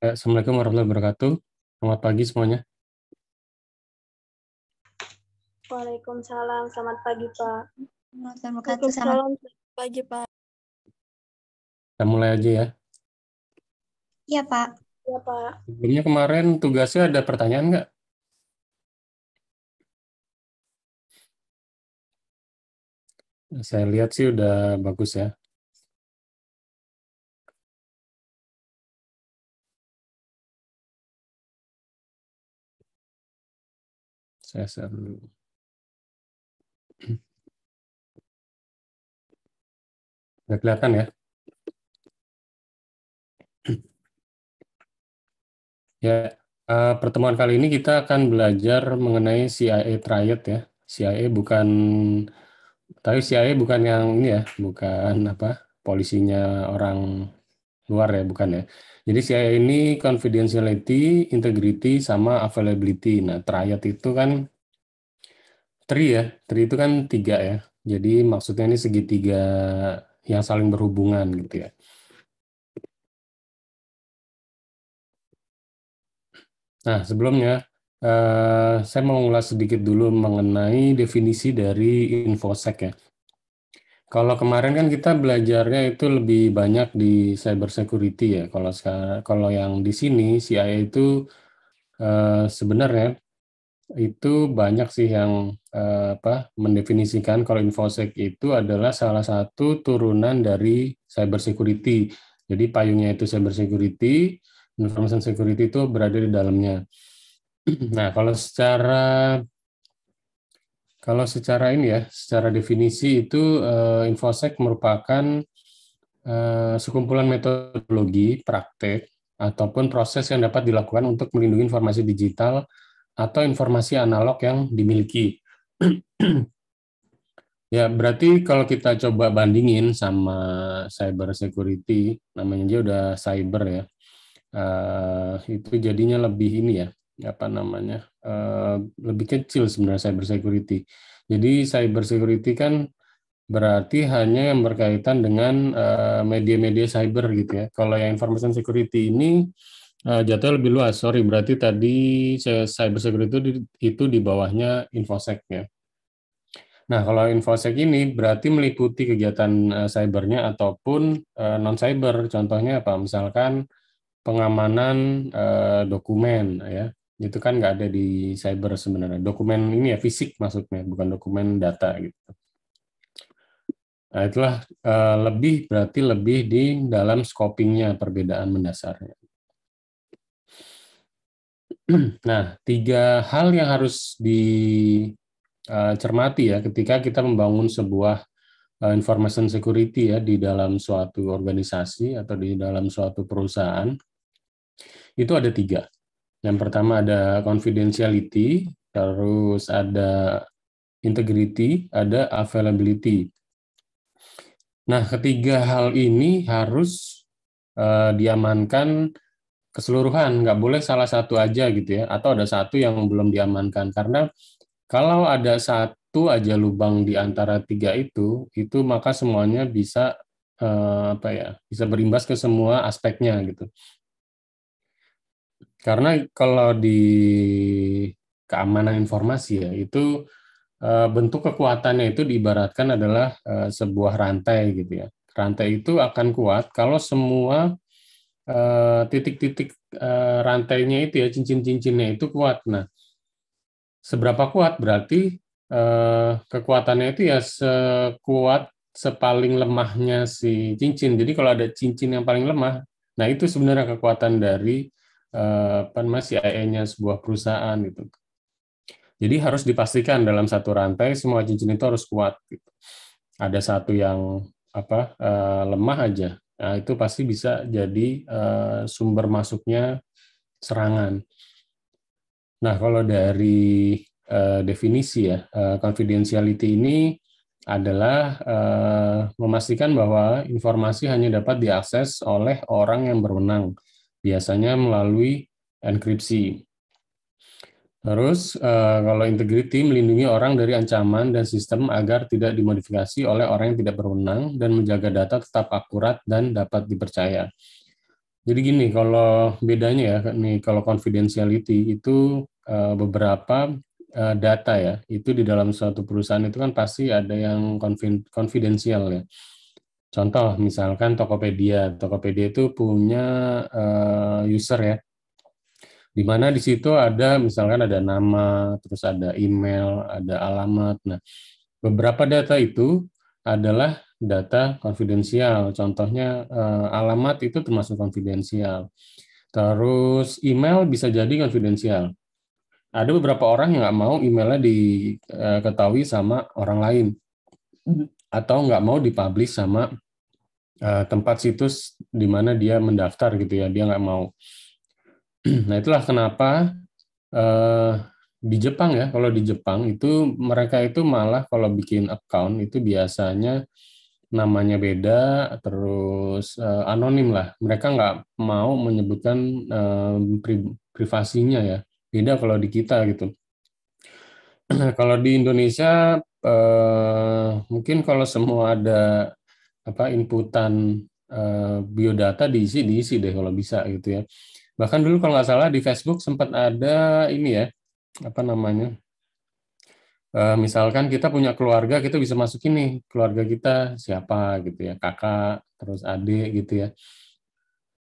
Eh, Assalamualaikum warahmatullahi wabarakatuh. Selamat pagi semuanya. Waalaikumsalam. Selamat pagi, Pak. Waalaikumsalam. Selamat pagi, Pak. Kita mulai aja ya. Iya, Pak. Iya, Pak. Sebelumnya kemarin tugasnya ada pertanyaan nggak? Nah, saya lihat sih udah bagus ya. Saya share dulu. Sudah kelihatan ya? Ya, eh, pertemuan kali ini kita akan belajar mengenai CIA triad ya. CIA bukan tapi CIA bukan yang ini ya, bukan apa polisinya orang luar ya bukan ya. Jadi CIA ini confidentiality, integrity, sama availability. Nah, triad itu kan tri ya, tri itu kan tiga ya. Jadi maksudnya ini segitiga yang saling berhubungan gitu ya. Nah, sebelumnya uh, saya mau ulas sedikit dulu mengenai definisi dari infosec ya. Kalau kemarin kan kita belajarnya itu lebih banyak di cyber security ya. Kalau sekarang, kalau yang di sini CIA itu uh, sebenarnya itu banyak sih yang uh, apa mendefinisikan kalau infosec itu adalah salah satu turunan dari cyber security. Jadi payungnya itu cyber security, information security itu berada di dalamnya. Nah, kalau secara kalau secara ini ya, secara definisi itu uh, infosec merupakan uh, sekumpulan metodologi, praktek, ataupun proses yang dapat dilakukan untuk melindungi informasi digital atau informasi analog yang dimiliki. ya, berarti kalau kita coba bandingin sama cyber security, namanya dia udah cyber ya, uh, itu jadinya lebih ini ya, apa namanya, Eh, lebih kecil sebenarnya cyber security. Jadi cyber security kan berarti hanya yang berkaitan dengan eh, media-media cyber gitu ya. Kalau yang information security ini eh, jatuh lebih luas. Sorry, berarti tadi cyber security itu di, itu di bawahnya infosec ya. Nah, kalau infosec ini berarti meliputi kegiatan cybernya ataupun non cyber. Contohnya apa? Misalkan pengamanan dokumen ya itu kan nggak ada di cyber sebenarnya dokumen ini ya fisik maksudnya bukan dokumen data gitu nah itulah eh, lebih berarti lebih di dalam scopingnya perbedaan mendasarnya nah tiga hal yang harus dicermati eh, ya ketika kita membangun sebuah eh, information security ya di dalam suatu organisasi atau di dalam suatu perusahaan itu ada tiga yang pertama ada confidentiality, terus ada integrity, ada availability. Nah, ketiga hal ini harus uh, diamankan keseluruhan, nggak boleh salah satu aja gitu ya, atau ada satu yang belum diamankan. Karena kalau ada satu aja lubang di antara tiga itu, itu maka semuanya bisa eh, apa ya, bisa berimbas ke semua aspeknya gitu. Karena kalau di keamanan informasi ya itu eh, bentuk kekuatannya itu diibaratkan adalah eh, sebuah rantai gitu ya. Rantai itu akan kuat kalau semua eh, titik-titik rantainya itu ya cincin-cincinnya itu kuat. Nah, seberapa kuat berarti kekuatannya itu ya sekuat sepaling lemahnya si cincin. Jadi kalau ada cincin yang paling lemah, nah itu sebenarnya kekuatan dari Eh, apa namanya CIA-nya sebuah perusahaan gitu. Jadi harus dipastikan dalam satu rantai semua cincin itu harus kuat. Gitu. Ada satu yang apa eh, lemah aja, nah, itu pasti bisa jadi eh, sumber masuknya serangan. Nah kalau dari definisi ya confidentiality ini adalah memastikan bahwa informasi hanya dapat diakses oleh orang yang berwenang biasanya melalui enkripsi. Terus, eh, kalau integriti melindungi orang dari ancaman dan sistem agar tidak dimodifikasi oleh orang yang tidak berwenang dan menjaga data tetap akurat dan dapat dipercaya. Jadi gini, kalau bedanya ya, nih kalau confidentiality itu eh, beberapa eh, data ya, itu di dalam suatu perusahaan itu kan pasti ada yang konfidensial ya. Contoh misalkan Tokopedia. Tokopedia itu punya uh, user ya. Di mana di situ ada misalkan ada nama, terus ada email, ada alamat. Nah, beberapa data itu adalah data konfidensial. Contohnya uh, alamat itu termasuk konfidensial. Terus email bisa jadi konfidensial. Ada beberapa orang yang nggak mau emailnya diketahui eh, sama orang lain atau nggak mau dipublish sama uh, tempat situs di mana dia mendaftar gitu ya dia nggak mau nah itulah kenapa uh, di Jepang ya kalau di Jepang itu mereka itu malah kalau bikin account itu biasanya namanya beda terus uh, anonim lah mereka nggak mau menyebutkan uh, privasinya ya beda kalau di kita gitu kalau di Indonesia eh, mungkin kalau semua ada apa inputan eh, biodata diisi diisi deh kalau bisa gitu ya. Bahkan dulu kalau nggak salah di Facebook sempat ada ini ya apa namanya eh, misalkan kita punya keluarga, kita bisa masukin nih keluarga kita siapa gitu ya, kakak, terus adik gitu ya.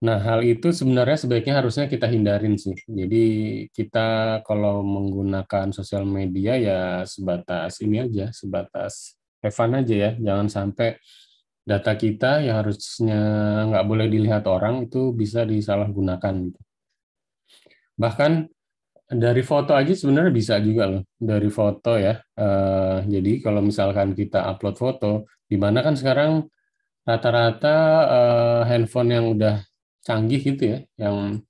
Nah, hal itu sebenarnya sebaiknya harusnya kita hindarin sih. Jadi kita kalau menggunakan sosial media ya sebatas ini aja, sebatas Evan aja ya. Jangan sampai data kita yang harusnya nggak boleh dilihat orang itu bisa disalahgunakan. Gitu. Bahkan dari foto aja sebenarnya bisa juga loh, dari foto ya. Eh, jadi kalau misalkan kita upload foto, di mana kan sekarang rata-rata eh, handphone yang udah canggih gitu ya, yang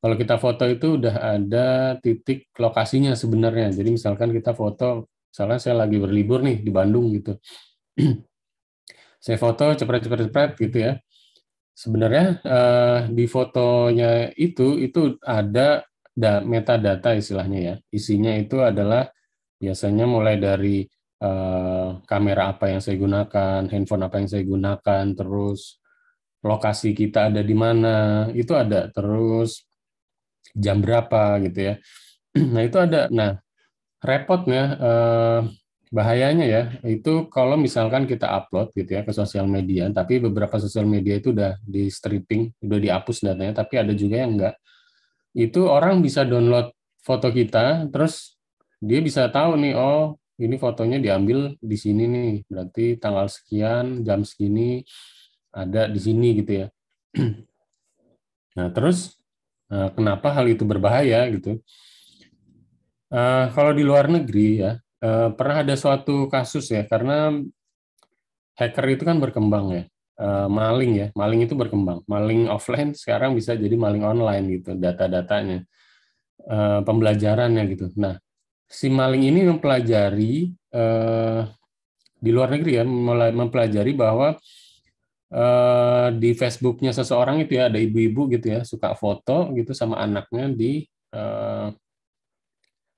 kalau kita foto itu udah ada titik lokasinya sebenarnya. Jadi misalkan kita foto, misalkan saya lagi berlibur nih di Bandung gitu. saya foto cepet-cepet-cepet gitu ya. Sebenarnya eh, di fotonya itu itu ada da metadata istilahnya ya. Isinya itu adalah biasanya mulai dari eh, kamera apa yang saya gunakan, handphone apa yang saya gunakan, terus lokasi kita ada di mana, itu ada. Terus jam berapa gitu ya. Nah, itu ada. Nah, repotnya eh, bahayanya ya, itu kalau misalkan kita upload gitu ya ke sosial media, tapi beberapa sosial media itu udah di stripping, udah dihapus datanya, tapi ada juga yang enggak. Itu orang bisa download foto kita, terus dia bisa tahu nih, oh ini fotonya diambil di sini nih, berarti tanggal sekian, jam segini, ada di sini gitu ya. Nah, terus eh, kenapa hal itu berbahaya gitu? Eh, kalau di luar negeri ya, eh, pernah ada suatu kasus ya, karena hacker itu kan berkembang ya, maling ya, maling itu berkembang. Maling offline sekarang bisa jadi maling online gitu, data-datanya, pembelajarannya gitu. Nah, si maling ini mempelajari di luar negeri ya, mempelajari bahwa Eh, di Facebooknya seseorang itu ya ada ibu-ibu gitu ya suka foto gitu sama anaknya di uh, eh,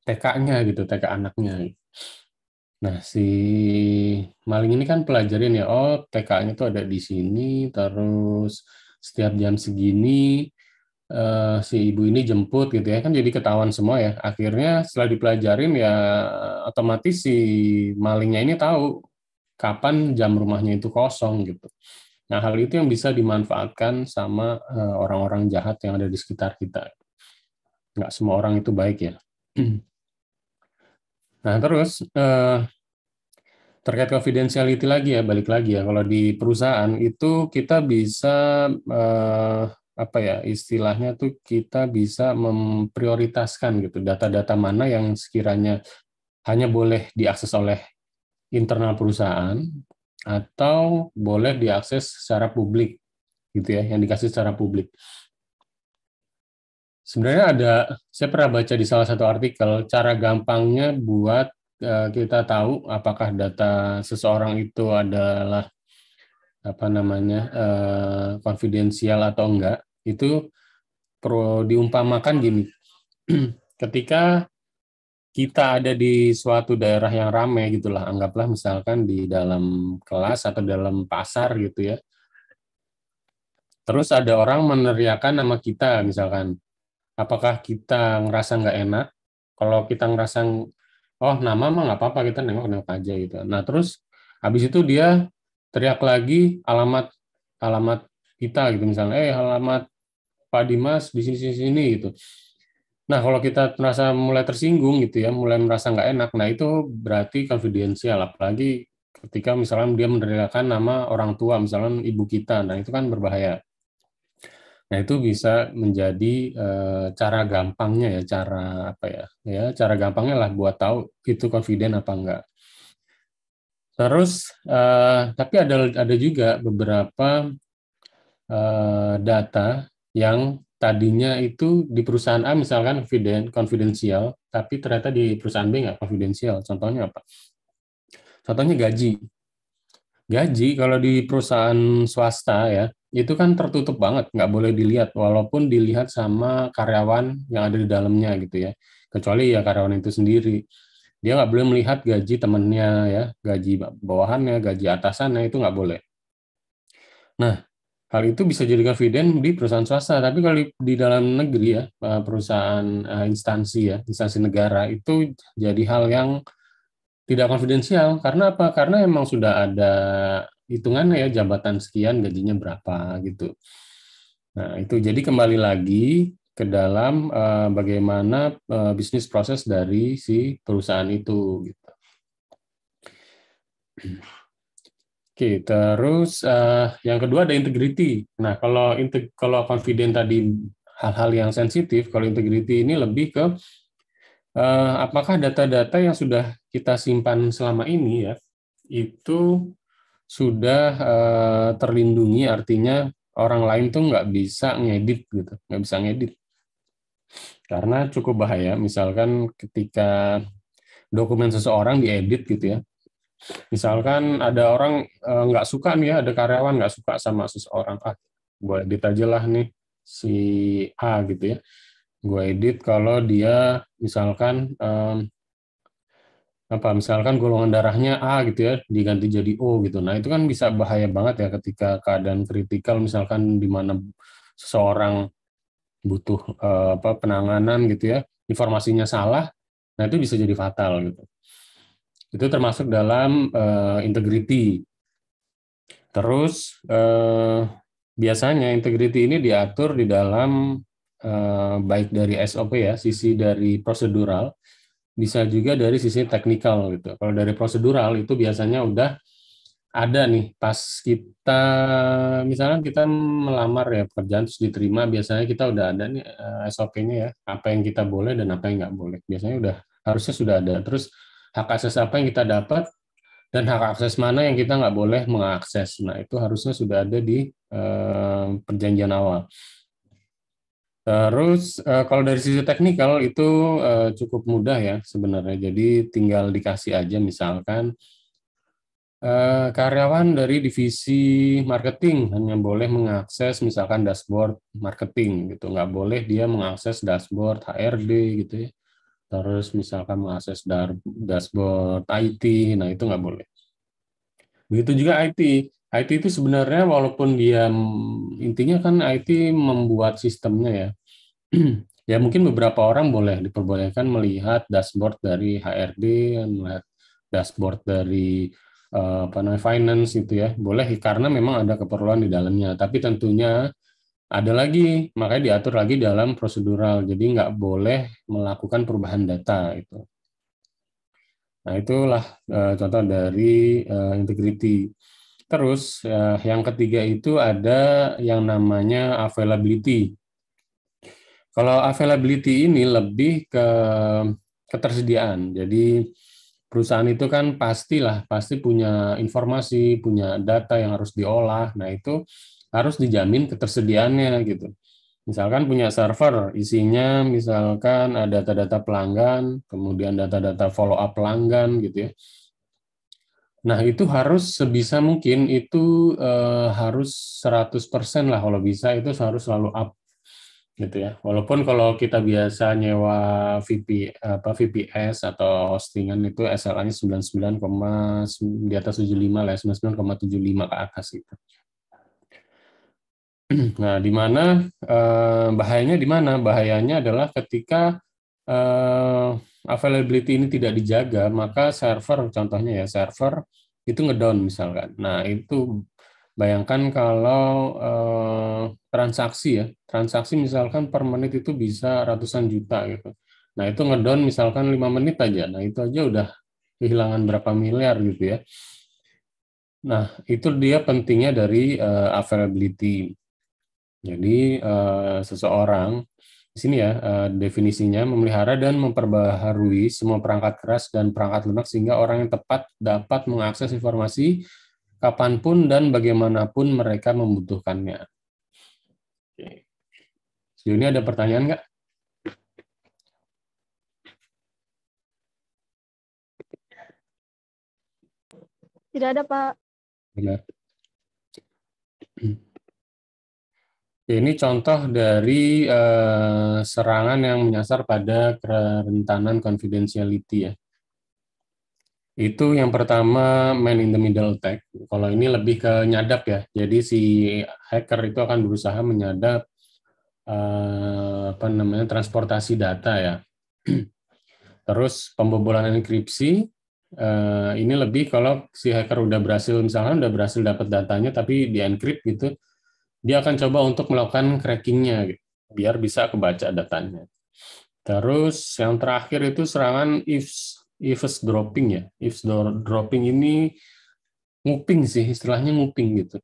TK-nya gitu TK anaknya. Nah si maling ini kan pelajarin ya oh TK-nya tuh ada di sini terus setiap jam segini uh, si ibu ini jemput gitu ya kan jadi ketahuan semua ya akhirnya setelah dipelajarin ya otomatis si malingnya ini tahu kapan jam rumahnya itu kosong gitu Nah, hal itu yang bisa dimanfaatkan sama eh, orang-orang jahat yang ada di sekitar kita. Nggak semua orang itu baik ya. Nah, terus eh, terkait confidentiality lagi ya, balik lagi ya. Kalau di perusahaan itu kita bisa eh, apa ya istilahnya tuh kita bisa memprioritaskan gitu data-data mana yang sekiranya hanya boleh diakses oleh internal perusahaan atau boleh diakses secara publik gitu ya yang dikasih secara publik sebenarnya ada saya pernah baca di salah satu artikel cara gampangnya buat eh, kita tahu apakah data seseorang itu adalah apa namanya eh, konfidensial atau enggak itu pro diumpamakan gini ketika kita ada di suatu daerah yang ramai gitulah anggaplah misalkan di dalam kelas atau dalam pasar gitu ya terus ada orang meneriakan nama kita misalkan apakah kita ngerasa nggak enak kalau kita ngerasa oh nama mah nggak apa-apa kita nengok nengok aja gitu nah terus habis itu dia teriak lagi alamat alamat kita gitu misalnya eh alamat Pak Dimas di sini sini gitu Nah, kalau kita merasa mulai tersinggung gitu ya, mulai merasa nggak enak, nah itu berarti konfidensial, apalagi ketika misalnya dia menerjakan nama orang tua, misalnya ibu kita, nah itu kan berbahaya. Nah itu bisa menjadi e, cara gampangnya ya, cara apa ya, ya cara gampangnya lah buat tahu itu confident apa enggak. Terus, e, tapi ada ada juga beberapa e, data yang tadinya itu di perusahaan A misalkan confidential, tapi ternyata di perusahaan B nggak confidential. Contohnya apa? Contohnya gaji. Gaji kalau di perusahaan swasta ya, itu kan tertutup banget, nggak boleh dilihat, walaupun dilihat sama karyawan yang ada di dalamnya gitu ya. Kecuali ya karyawan itu sendiri. Dia nggak boleh melihat gaji temennya ya, gaji bawahannya, gaji atasannya, itu nggak boleh. Nah, Hal itu bisa jadi dividen di perusahaan swasta, tapi kalau di dalam negeri ya, eh, perusahaan eh, instansi ya, instansi negara itu jadi hal yang tidak konfidensial. Karena apa? Karena emang sudah ada hitungannya ya, jabatan sekian, gajinya berapa gitu. Nah, itu jadi kembali lagi ke dalam uh, bagaimana uh, bisnis proses dari si perusahaan itu gitu. Oke, terus uh, yang kedua ada integrity. Nah, kalau integ kalau confident tadi hal-hal yang sensitif, kalau integrity ini lebih ke uh, apakah data-data yang sudah kita simpan selama ini ya itu sudah uh, terlindungi, artinya orang lain tuh nggak bisa ngedit gitu, nggak bisa ngedit karena cukup bahaya. Misalkan ketika dokumen seseorang diedit gitu ya, Misalkan ada orang eh, nggak e, suka nih ya, ada karyawan nggak suka sama seseorang. Ah, gue edit aja lah nih si A gitu ya. Gue edit kalau dia misalkan um, apa misalkan golongan darahnya A gitu ya diganti jadi O gitu. Nah, itu kan bisa bahaya banget ya ketika keadaan kritikal misalkan di mana seseorang butuh eh, apa penanganan gitu ya, informasinya salah. Nah, itu bisa jadi fatal gitu itu termasuk dalam uh, eh, integrity. Terus uh, biasanya integrity ini diatur di dalam uh, baik dari SOP ya, sisi dari prosedural, bisa juga dari sisi teknikal gitu. Kalau dari prosedural itu biasanya udah ada nih pas kita misalnya kita melamar ya pekerjaan terus diterima biasanya kita udah ada nih SOP-nya ya apa yang kita boleh dan apa yang nggak boleh biasanya udah harusnya sudah ada terus hak akses apa yang kita dapat dan hak akses mana yang kita nggak boleh mengakses. Nah, itu harusnya sudah ada di eh, perjanjian awal. Terus eh, kalau dari sisi teknikal itu eh, cukup mudah ya sebenarnya. Jadi tinggal dikasih aja misalkan karyawan dari divisi marketing hanya boleh mengakses misalkan dashboard marketing gitu, nggak boleh dia mengakses dashboard HRD gitu ya terus misalkan mengakses dashboard IT, nah itu nggak boleh. Begitu juga IT. IT itu sebenarnya walaupun dia intinya kan IT membuat sistemnya ya. ya mungkin beberapa orang boleh diperbolehkan melihat dashboard dari HRD, melihat dashboard dari eh, apa namanya finance itu ya boleh karena memang ada keperluan di dalamnya tapi tentunya ada lagi makanya diatur lagi dalam prosedural jadi nggak boleh melakukan perubahan data itu nah itulah eh, contoh dari uh, integrity terus eh, yang ketiga itu ada yang namanya availability kalau availability ini lebih ke ketersediaan jadi perusahaan itu kan pastilah pasti punya informasi punya data yang harus diolah nah itu harus dijamin ketersediaannya gitu. Misalkan punya server, isinya misalkan ada data-data pelanggan, kemudian data-data follow up pelanggan gitu ya. Nah, itu harus sebisa mungkin itu eh, harus 100% lah kalau bisa itu harus selalu up gitu ya. Walaupun kalau kita biasa nyewa VP apa VPS atau hostingan itu SLA-nya 99, di atas 75 lah, 99,75 ya, ke atas gitu. Nah, di mana eh, bahayanya di mana? Bahayanya adalah ketika eh, availability ini tidak dijaga, maka server contohnya ya server itu ngedown misalkan. Nah, itu bayangkan kalau eh, transaksi ya, transaksi misalkan per menit itu bisa ratusan juta gitu. Nah, itu ngedown misalkan lima menit aja. Nah, itu aja udah kehilangan berapa miliar gitu ya. Nah, itu dia pentingnya dari uh, availability. Jadi uh, seseorang di sini ya uh, definisinya memelihara dan memperbaharui semua perangkat keras dan perangkat lunak sehingga orang yang tepat dapat mengakses informasi kapanpun dan bagaimanapun mereka membutuhkannya. Oke. Sejauh ini ada pertanyaan nggak? Tidak ada, Pak. Ini contoh dari uh, serangan yang menyasar pada kerentanan confidentiality ya. Itu yang pertama man in the middle attack. Kalau ini lebih ke nyadap ya. Jadi si hacker itu akan berusaha menyadap uh, apa namanya transportasi data ya. Terus pembobolan enkripsi uh, ini lebih kalau si hacker udah berhasil misalnya udah berhasil dapat datanya tapi di gitu dia akan coba untuk melakukan crackingnya gitu, biar bisa kebaca datanya. Terus yang terakhir itu serangan ifs ifs dropping ya. Ifs dropping ini nguping sih istilahnya nguping gitu.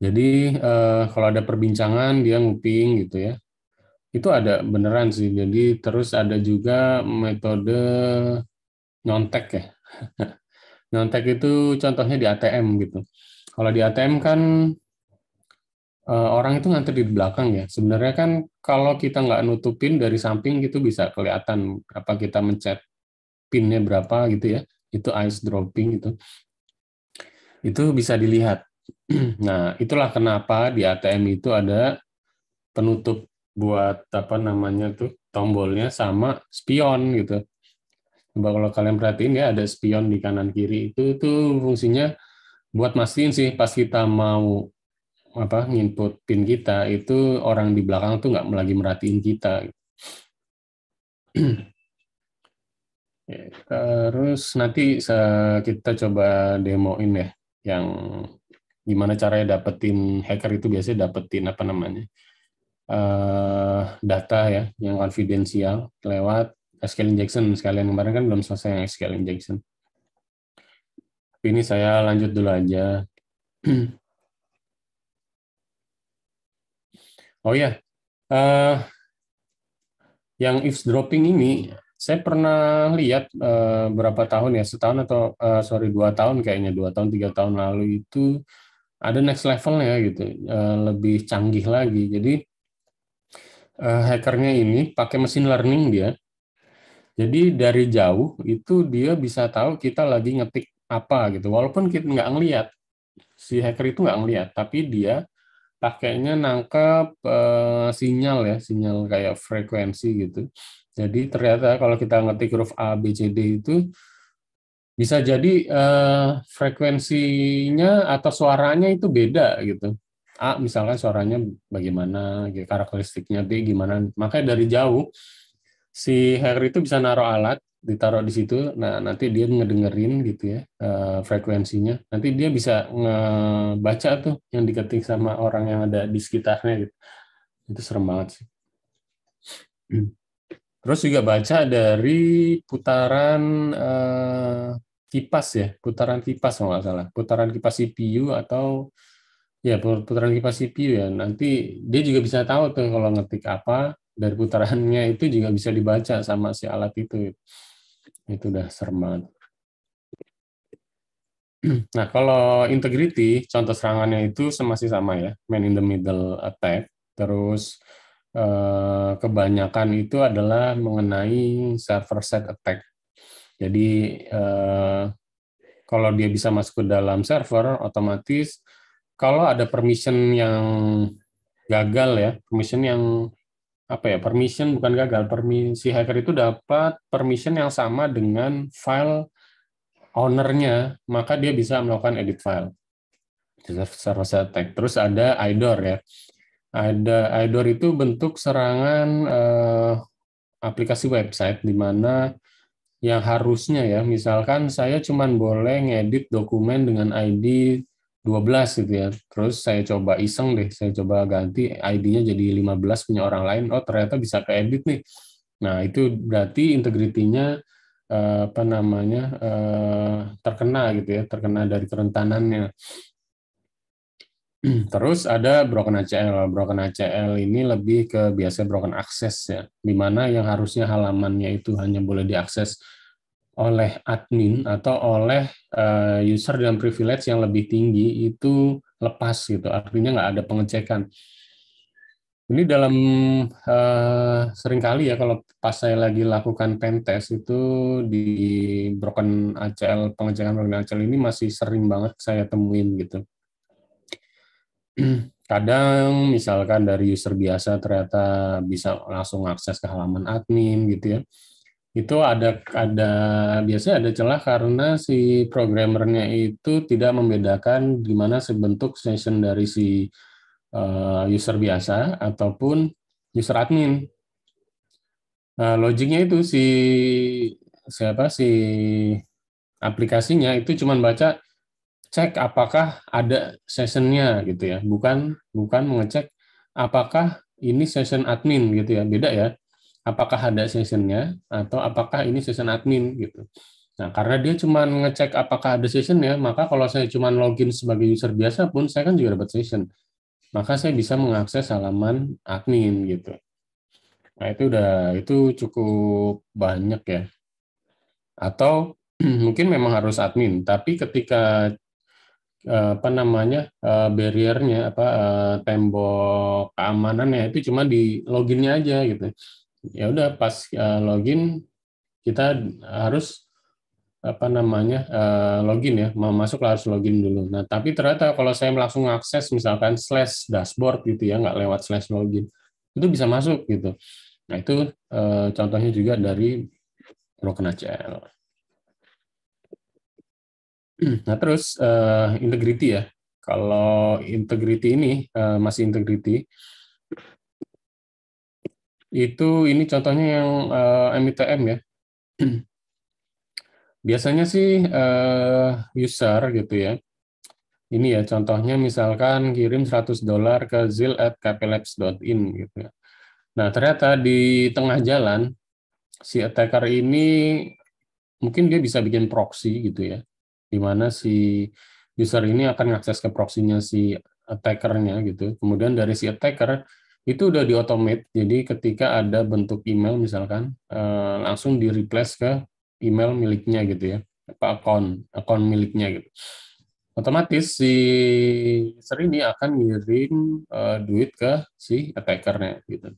Jadi eh, kalau ada perbincangan dia nguping gitu ya. Itu ada beneran sih. Jadi terus ada juga metode nyontek ya. nyontek itu contohnya di ATM gitu. Kalau di ATM kan Eh, orang itu ngantri di belakang ya. Sebenarnya kan kalau kita nggak nutupin dari samping itu bisa kelihatan apa kita mencet pinnya berapa gitu ya. Itu ice dropping itu. Itu bisa dilihat. Nah, itulah kenapa di ATM itu ada penutup buat apa namanya tuh tombolnya sama spion gitu. Coba kalau kalian perhatiin ya ada spion di kanan kiri itu itu fungsinya buat mastiin sih pas kita mau apa nginput pin kita itu orang di belakang tuh nggak lagi merhatiin kita ya, terus nanti kita coba demoin ya yang gimana caranya dapetin hacker itu biasanya dapetin apa namanya uh, data ya yang konfidensial lewat SQL injection sekalian kemarin kan belum selesai yang SQL injection. ini saya lanjut dulu aja. Oh ya, uh, yang dropping ini saya pernah lihat uh, berapa tahun ya setahun atau uh, sorry dua tahun kayaknya dua tahun tiga tahun lalu itu ada next level ya gitu uh, lebih canggih lagi jadi uh, hackernya ini pakai mesin learning dia jadi dari jauh itu dia bisa tahu kita lagi ngetik apa gitu walaupun kita nggak ngelihat si hacker itu nggak ngelihat tapi dia pakainya nangkap uh, eh, sinyal ya, sinyal kayak frekuensi gitu. Jadi ternyata kalau kita ngetik huruf A, B, C, D itu bisa jadi uh, frekuensinya atau suaranya itu beda gitu. A misalkan suaranya bagaimana, karakteristiknya B gimana. Makanya dari jauh si Harry itu bisa naruh alat ditaruh di situ, nah nanti dia ngedengerin gitu ya uh, frekuensinya, nanti dia bisa ngebaca tuh yang diketik sama orang yang ada di sekitarnya gitu, itu serem banget sih. Terus juga baca dari putaran uh, kipas ya, putaran kipas kalau nggak salah, putaran kipas CPU atau ya putaran kipas CPU ya, nanti dia juga bisa tahu tuh kalau ngetik apa dari putarannya itu juga bisa dibaca sama si alat itu. Gitu itu udah cermat. Nah, kalau integrity, contoh serangannya itu masih sama ya, man in the middle attack. Terus eh, kebanyakan itu adalah mengenai server side attack. Jadi eh, kalau dia bisa masuk ke dalam server, otomatis kalau ada permission yang gagal ya, permission yang apa ya permission bukan gagal permisi hacker itu dapat permission yang sama dengan file ownernya maka dia bisa melakukan edit file service attack terus ada IDOR ya ada IDOR itu bentuk serangan eh, aplikasi website di mana yang harusnya ya misalkan saya cuma boleh ngedit dokumen dengan ID 12 gitu ya. Terus saya coba iseng deh, saya coba ganti ID-nya jadi 15 punya orang lain. Oh, ternyata bisa ke edit nih. Nah, itu berarti integritinya eh, apa namanya? Eh, terkena gitu ya, terkena dari kerentanannya. Terus ada broken ACL. Broken ACL ini lebih ke biasa broken access ya, di mana yang harusnya halamannya itu hanya boleh diakses oleh admin atau oleh eh, user dengan privilege yang lebih tinggi itu lepas gitu artinya nggak ada pengecekan ini dalam uh, seringkali ya kalau pas saya lagi lakukan pen test itu di broken ACL pengecekan broken ACL ini masih sering banget saya temuin gitu kadang misalkan dari user biasa ternyata bisa langsung akses ke halaman admin gitu ya itu ada ada biasanya ada celah karena si programmernya itu tidak membedakan gimana sebentuk session dari si uh, user biasa ataupun user admin. Nah, logiknya itu si siapa si aplikasinya itu cuma baca cek apakah ada sessionnya gitu ya, bukan bukan mengecek apakah ini session admin gitu ya, beda ya apakah ada sessionnya atau apakah ini session admin gitu. Nah, karena dia cuma ngecek apakah ada session ya, maka kalau saya cuma login sebagai user biasa pun saya kan juga dapat session. Maka saya bisa mengakses halaman admin gitu. Nah, itu udah itu cukup banyak ya. Atau mungkin memang harus admin, tapi ketika eh, apa namanya eh, barriernya apa eh, tembok keamanannya itu cuma di loginnya aja gitu ya udah pas eh, login kita harus apa namanya eh, login ya mau masuk harus login dulu. Nah tapi ternyata kalau saya langsung akses misalkan slash dashboard gitu ya nggak lewat slash login itu bisa masuk gitu. Nah itu eh, contohnya juga dari Broken ACL. Nah terus uh, integrity ya. Kalau integrity ini masih integrity itu ini contohnya yang uh, eh, MITM ya. Biasanya sih uh, user gitu ya. Ini ya contohnya misalkan kirim 100 dolar ke zil@kplabs.in gitu ya. Nah, ternyata di tengah jalan si attacker ini mungkin dia bisa bikin proxy gitu ya. Di mana si user ini akan mengakses ke proxy-nya si attacker-nya gitu. Kemudian dari si attacker itu udah diotomat Jadi ketika ada bentuk email misalkan eh, langsung di replace ke email miliknya gitu ya, apa akun akun miliknya gitu. Otomatis si user ini akan ngirim eh, duit ke si attackernya gitu.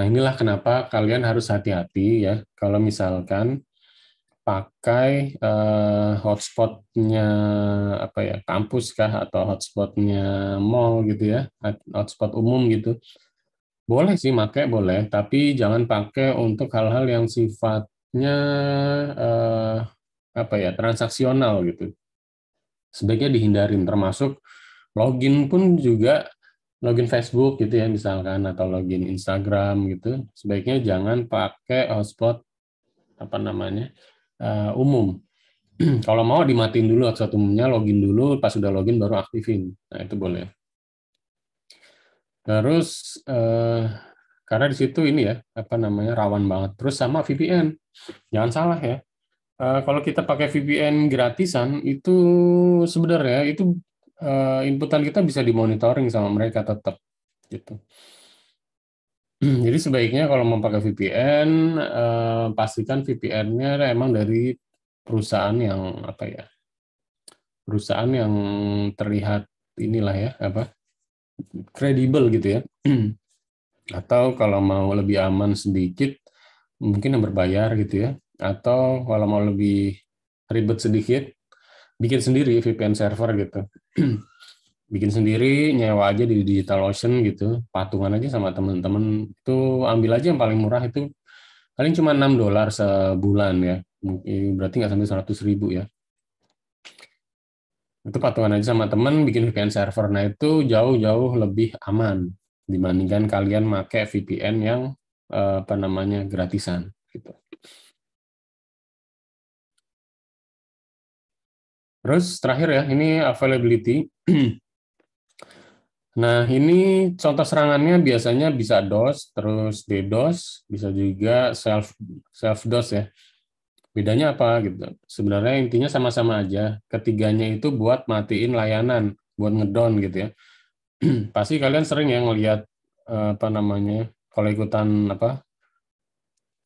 Nah inilah kenapa kalian harus hati-hati ya kalau misalkan pakai uh, hotspotnya apa ya kampus kah atau hotspotnya mall gitu ya hotspot umum gitu boleh sih pakai boleh tapi jangan pakai untuk hal-hal yang sifatnya uh, apa ya transaksional gitu sebaiknya dihindarin termasuk login pun juga login Facebook gitu ya misalkan atau login Instagram gitu sebaiknya jangan pakai hotspot apa namanya uh, umum. Kalau mau dimatiin dulu akses umumnya, login dulu, pas sudah login baru aktifin. Nah, itu boleh. Terus uh, karena di situ ini ya apa namanya rawan banget terus sama VPN jangan salah ya Uh, kalau kita pakai VPN gratisan itu sebenarnya itu uh, inputan kita bisa dimonitoring sama mereka tetap gitu Hmm, jadi sebaiknya kalau mau pakai VPN, eh, pastikan VPN-nya emang dari perusahaan yang apa ya, perusahaan yang terlihat inilah ya apa, kredibel gitu ya. Atau kalau mau lebih aman sedikit, mungkin yang berbayar gitu ya. Atau kalau mau lebih ribet sedikit, bikin sendiri VPN server gitu. bikin sendiri nyewa aja di digital ocean gitu patungan aja sama temen-temen itu ambil aja yang paling murah itu paling cuma 6 dolar sebulan ya berarti nggak sampai 100 ribu ya itu patungan aja sama temen bikin VPN server nah itu jauh-jauh lebih aman dibandingkan kalian make VPN yang eh, apa namanya gratisan gitu terus terakhir ya ini availability Nah, ini contoh serangannya biasanya bisa DOS, terus DDoS, bisa juga self self DOS ya. Bedanya apa gitu? Sebenarnya intinya sama-sama aja. Ketiganya itu buat matiin layanan, buat ngedown gitu ya. Pasti kalian sering ya ngelihat eh, apa namanya? kalau ikutan apa?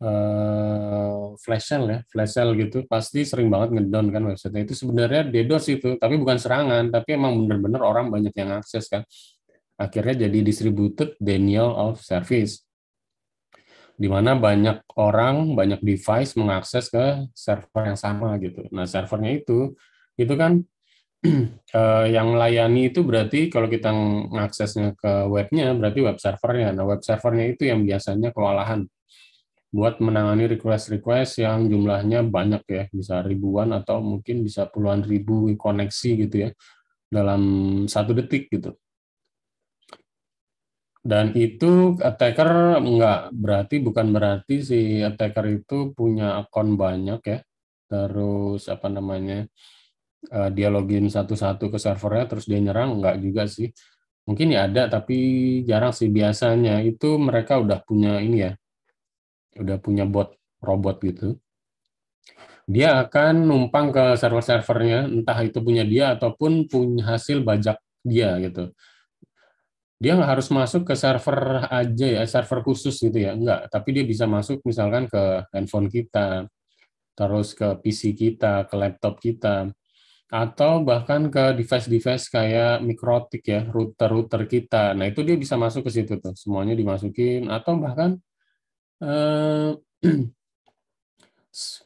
Uh, flash sale ya, flash sale gitu pasti sering banget ngedown kan website itu sebenarnya DDoS itu, tapi bukan serangan, tapi emang bener-bener orang banyak yang akses kan akhirnya jadi distributed denial of service di mana banyak orang, banyak device mengakses ke server yang sama gitu. Nah, servernya itu itu kan eh, yang melayani itu berarti kalau kita mengaksesnya ke webnya berarti web servernya. Nah, web servernya itu yang biasanya kewalahan buat menangani request-request yang jumlahnya banyak ya, bisa ribuan atau mungkin bisa puluhan ribu koneksi gitu ya dalam satu detik gitu. Dan itu attacker enggak berarti bukan berarti si attacker itu punya akun banyak ya. Terus apa namanya? Eh, dia login satu-satu ke servernya terus dia nyerang enggak juga sih. Mungkin ya ada tapi jarang sih biasanya itu mereka udah punya ini ya. Udah punya bot robot gitu. Dia akan numpang ke server-servernya entah itu punya dia ataupun punya hasil bajak dia gitu dia harus masuk ke server aja ya, server khusus gitu ya, enggak. Tapi dia bisa masuk misalkan ke handphone kita, terus ke PC kita, ke laptop kita, atau bahkan ke device-device kayak mikrotik ya, router-router kita. Nah itu dia bisa masuk ke situ tuh, semuanya dimasukin, atau bahkan eh,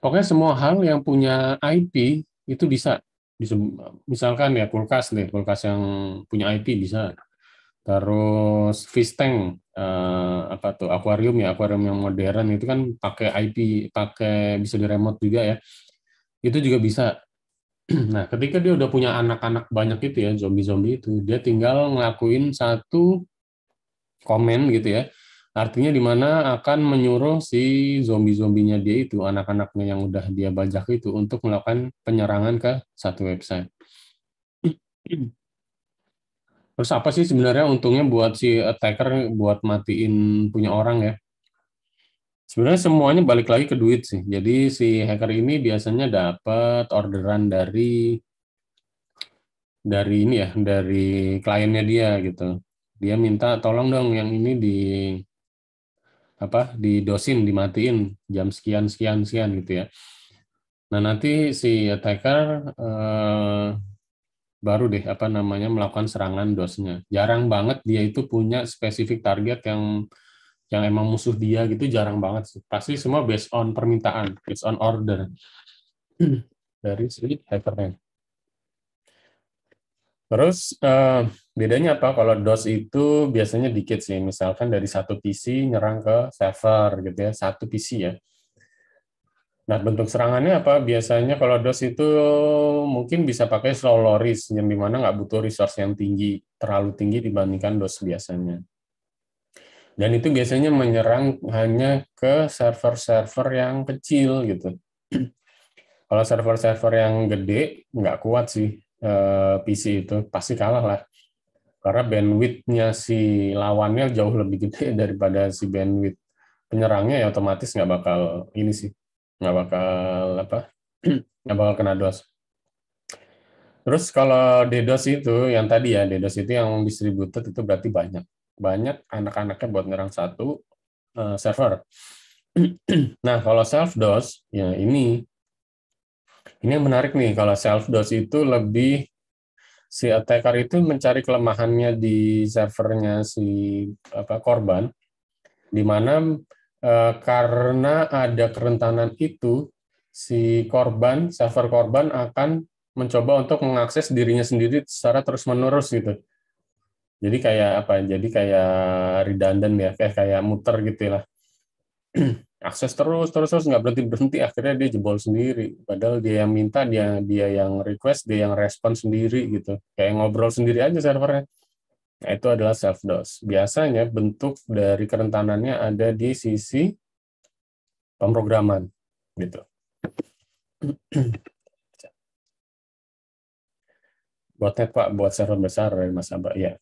pokoknya semua hal yang punya IP itu bisa. Misalkan ya kulkas nih, kulkas yang punya IP bisa Terus fish tank eh, apa tuh akuarium ya akuarium yang modern itu kan pakai IP pakai bisa di remote juga ya. Itu juga bisa. Nah, ketika dia udah punya anak-anak banyak itu ya zombie-zombie itu, dia tinggal ngelakuin satu komen gitu ya. Artinya di mana akan menyuruh si zombie-zombinya dia itu, anak-anaknya yang udah dia bajak itu untuk melakukan penyerangan ke satu website. Terus apa sih sebenarnya untungnya buat si attacker buat matiin punya orang ya? Sebenarnya semuanya balik lagi ke duit sih. Jadi si hacker ini biasanya dapat orderan dari dari ini ya, dari kliennya dia gitu. Dia minta tolong dong yang ini di apa Di dosin, dimatiin jam sekian sekian sekian gitu ya. Nah nanti si attacker eh, baru deh apa namanya melakukan serangan dosnya. Jarang banget dia itu punya spesifik target yang yang emang musuh dia gitu jarang banget sih. Pasti semua based on permintaan, based on order dari si hackernya. Terus uh, bedanya apa? Kalau DOS itu biasanya dikit sih, misalkan dari satu PC nyerang ke server gitu ya, satu PC ya. Nah, bentuk serangannya apa? Biasanya kalau DOS itu mungkin bisa pakai slow low risk, yang dimana nggak butuh resource yang tinggi, terlalu tinggi dibandingkan DOS biasanya. Dan itu biasanya menyerang hanya ke server-server yang kecil gitu. kalau server-server yang gede, nggak kuat sih eh, PC itu, pasti kalah lah. Karena bandwidthnya si lawannya jauh lebih gede daripada si bandwidth penyerangnya ya otomatis nggak bakal ini sih nggak bakal apa nggak bakal kena DOS. Terus kalau DDoS itu yang tadi ya DDoS itu yang distributed itu berarti banyak banyak anak-anaknya buat nyerang satu uh, server. nah kalau self DOS ya ini ini yang menarik nih kalau self DOS itu lebih si attacker itu mencari kelemahannya di servernya si apa korban di mana Eh, karena ada kerentanan itu, si korban, server korban akan mencoba untuk mengakses dirinya sendiri secara terus-menerus gitu. Jadi kayak apa? Jadi kayak redundant ya, kayak kayak muter gitu ya lah. akses terus terus terus nggak berhenti berhenti akhirnya dia jebol sendiri padahal dia yang minta dia dia yang request dia yang respon sendiri gitu kayak ngobrol sendiri aja servernya Nah, itu adalah self dose. Biasanya bentuk dari kerentanannya ada di sisi pemrograman gitu. buat net Pak, buat server besar dari Mas Abah ya.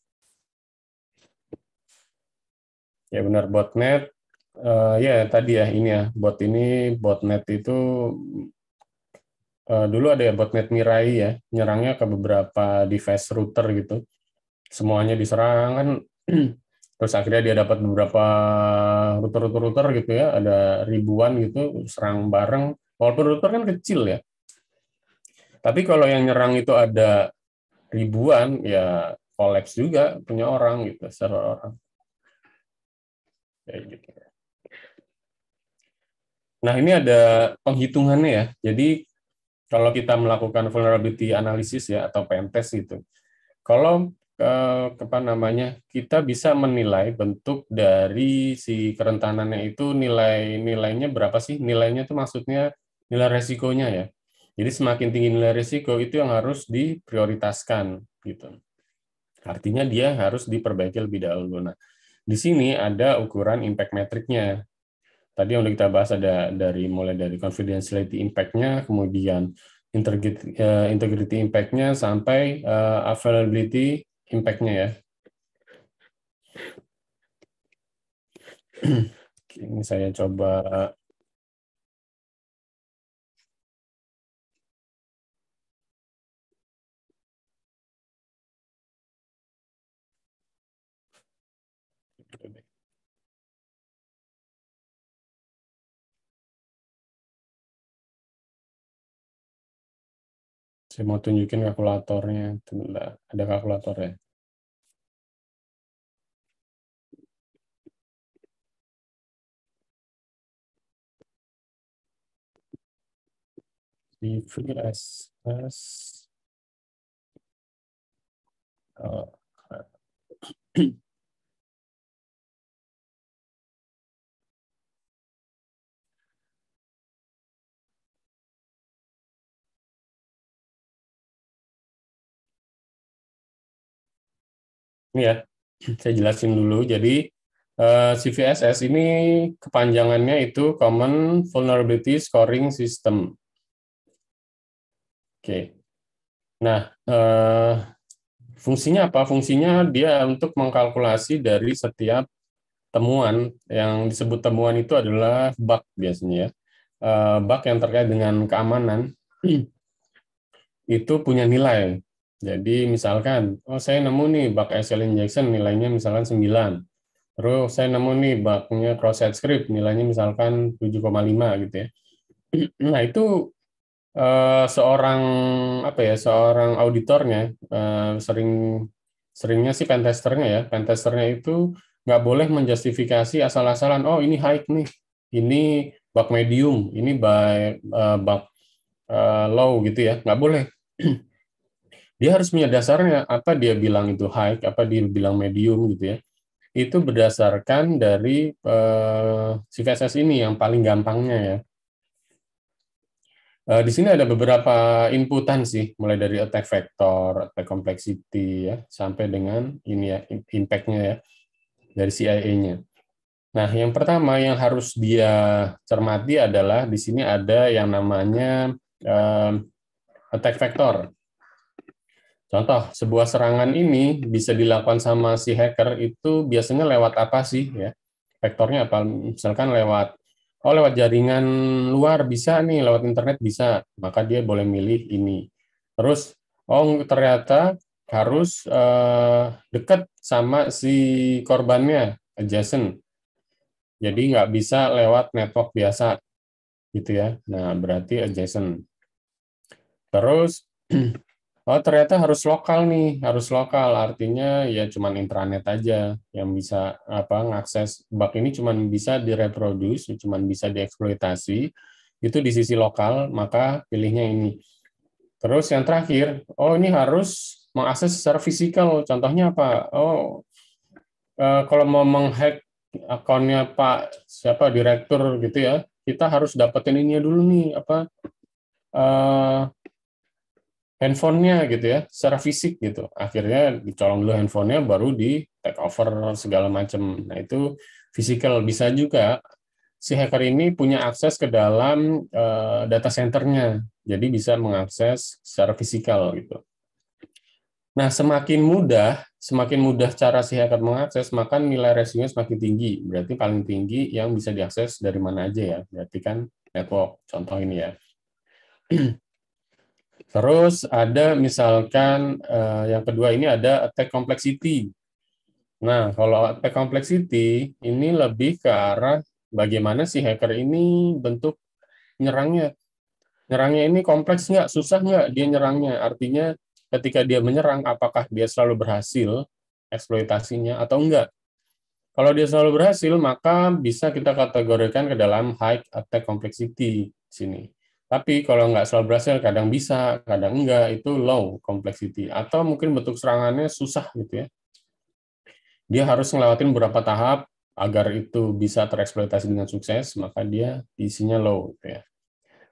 Ya benar botnet uh, eh, ya tadi ya ini ya bot ini botnet itu uh, dulu ada ya botnet Mirai ya nyerangnya ke beberapa device router gitu semuanya diserang kan terus akhirnya dia dapat beberapa router-router gitu ya ada ribuan gitu serang bareng walaupun router kan kecil ya tapi kalau yang nyerang itu ada ribuan ya kolaps juga punya orang gitu secara orang kayak gitu nah ini ada penghitungannya ya jadi kalau kita melakukan vulnerability analysis ya atau pentest itu kalau Eh, ke apa namanya kita bisa menilai bentuk dari si kerentanannya itu nilai nilainya berapa sih nilainya itu maksudnya nilai resikonya ya jadi semakin tinggi nilai resiko itu yang harus diprioritaskan gitu. Artinya dia harus diperbaiki lebih dahulu. Nah, di sini ada ukuran impact metricnya. Tadi yang udah kita bahas ada dari mulai dari confidentiality impactnya impactnya, kemudian eh, integrity, impact-nya sampai eh, availability impact-nya ya. Ini saya coba Saya mau tunjukin kalkulatornya. ada kalkulatornya. Di Oh. ya saya jelasin dulu. Jadi CVSS eh, ini kepanjangannya itu Common Vulnerability Scoring System. Oke. Nah, eh, fungsinya apa? Fungsinya dia untuk mengkalkulasi dari setiap temuan yang disebut temuan itu adalah bug biasanya ya. eh, bug yang terkait dengan keamanan itu punya nilai jadi misalkan, oh saya nemu nih bug SQL injection nilainya misalkan 9. Terus saya nemu nih bugnya cross site script nilainya misalkan 7,5 gitu ya. Nah, itu eh, seorang apa ya, seorang auditornya eh, sering seringnya sih pentesternya ya, pentesternya itu nggak boleh menjustifikasi asal-asalan, oh ini high nih, ini bug medium, ini by, uh, eh, bak eh, low gitu ya, nggak boleh. dia harus punya dasarnya apa dia bilang itu high, apa dia bilang medium gitu ya. Itu berdasarkan dari uh, si ini yang paling gampangnya ya. uh, di sini ada beberapa inputan sih, mulai dari attack vector, attack complexity ya, sampai dengan ini ya impactnya ya dari CIA-nya. Nah, yang pertama yang harus dia cermati adalah di sini ada yang namanya uh, attack vector Contoh, sebuah serangan ini bisa dilakukan sama si hacker itu biasanya lewat apa sih ya? Vektornya apa? Misalkan lewat oh lewat jaringan luar bisa nih, lewat internet bisa. Maka dia boleh milih ini. Terus oh ternyata harus eh, dekat sama si korbannya, Jason. Jadi nggak bisa lewat network biasa gitu ya. Nah, berarti adjacent. Terus Oh, ternyata harus lokal nih, harus lokal. Artinya ya cuman intranet aja yang bisa apa ngakses bug ini cuman bisa direproduce, cuman bisa dieksploitasi. Itu di sisi lokal, maka pilihnya ini. Terus yang terakhir, oh ini harus mengakses secara fisikal. Contohnya apa? Oh, eh, kalau mau menghack akunnya Pak siapa direktur gitu ya, kita harus dapetin ini dulu nih apa eh, handphonenya gitu ya secara fisik gitu akhirnya dicolong dulu handphonenya baru di take over segala macam nah itu physical bisa juga si hacker ini punya akses ke dalam uh, data centernya jadi bisa mengakses secara fisikal gitu nah semakin mudah semakin mudah cara si hacker mengakses maka nilai resikonya semakin tinggi berarti paling tinggi yang bisa diakses dari mana aja ya berarti kan network contoh ini ya Terus ada misalkan uh, yang kedua ini ada attack complexity. Nah, kalau attack complexity ini lebih ke arah bagaimana si hacker ini bentuk nyerangnya. Nyerangnya ini kompleks nggak, susah nggak dia nyerangnya. Artinya ketika dia menyerang, apakah dia selalu berhasil eksploitasinya atau enggak. Kalau dia selalu berhasil, maka bisa kita kategorikan ke dalam high attack complexity sini. Tapi kalau nggak selalu berhasil, kadang bisa, kadang enggak, itu low complexity. Atau mungkin bentuk serangannya susah gitu ya. Dia harus ngelewatin beberapa tahap agar itu bisa tereksploitasi dengan sukses, maka dia isinya low gitu ya.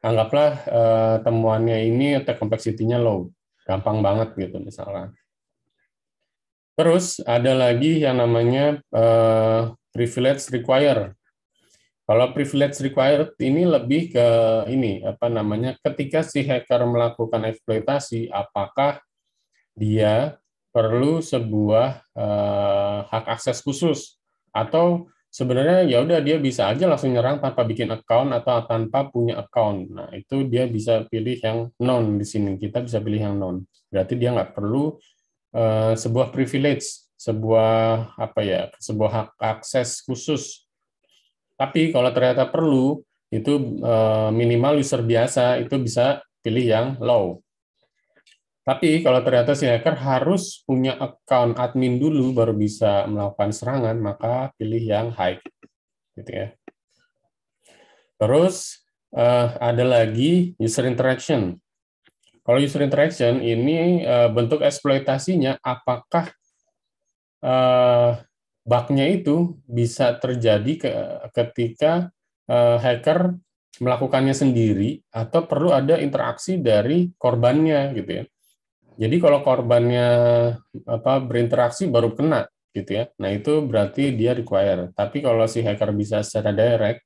Anggaplah eh, temuannya ini atau complexity-nya low. Gampang banget gitu misalnya. Terus ada lagi yang namanya eh, privilege require kalau privilege required ini lebih ke ini apa namanya ketika si hacker melakukan eksploitasi apakah dia perlu sebuah eh, hak akses khusus atau sebenarnya ya udah dia bisa aja langsung nyerang tanpa bikin account atau tanpa punya account. Nah, itu dia bisa pilih yang non di sini. Kita bisa pilih yang non. Berarti dia nggak perlu uh, sebuah privilege, sebuah apa ya, sebuah hak akses khusus tapi kalau ternyata perlu, itu eh, minimal user biasa itu bisa pilih yang low. Tapi kalau ternyata si hacker harus punya account admin dulu baru bisa melakukan serangan, maka pilih yang high. Gitu ya. Terus eh, ada lagi user interaction. Kalau user interaction ini eh, bentuk eksploitasinya apakah bugnya itu bisa terjadi ke, ketika uh, hacker melakukannya sendiri atau perlu ada interaksi dari korbannya gitu ya. Jadi kalau korbannya apa berinteraksi baru kena gitu ya. Nah itu berarti dia require. Tapi kalau si hacker bisa secara direct,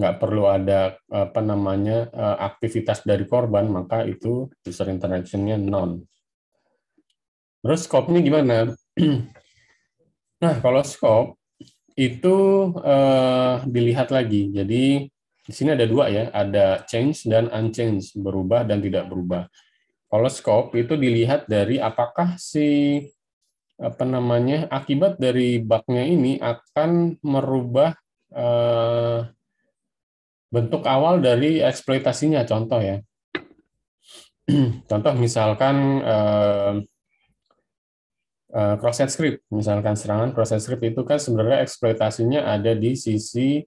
nggak perlu ada apa namanya eh, aktivitas dari korban, maka itu user interactionnya non. Terus scope-nya gimana? Nah, kalau scope itu uh, dilihat lagi. Jadi di sini ada dua ya, ada change dan unchange, berubah dan tidak berubah. Kalau scope itu dilihat dari apakah si apa namanya akibat dari bugnya ini akan merubah uh, bentuk awal dari eksploitasinya. Contoh ya, contoh misalkan uh, Eh, cross-site script. Misalkan serangan cross-site script itu kan sebenarnya eksploitasinya ada di sisi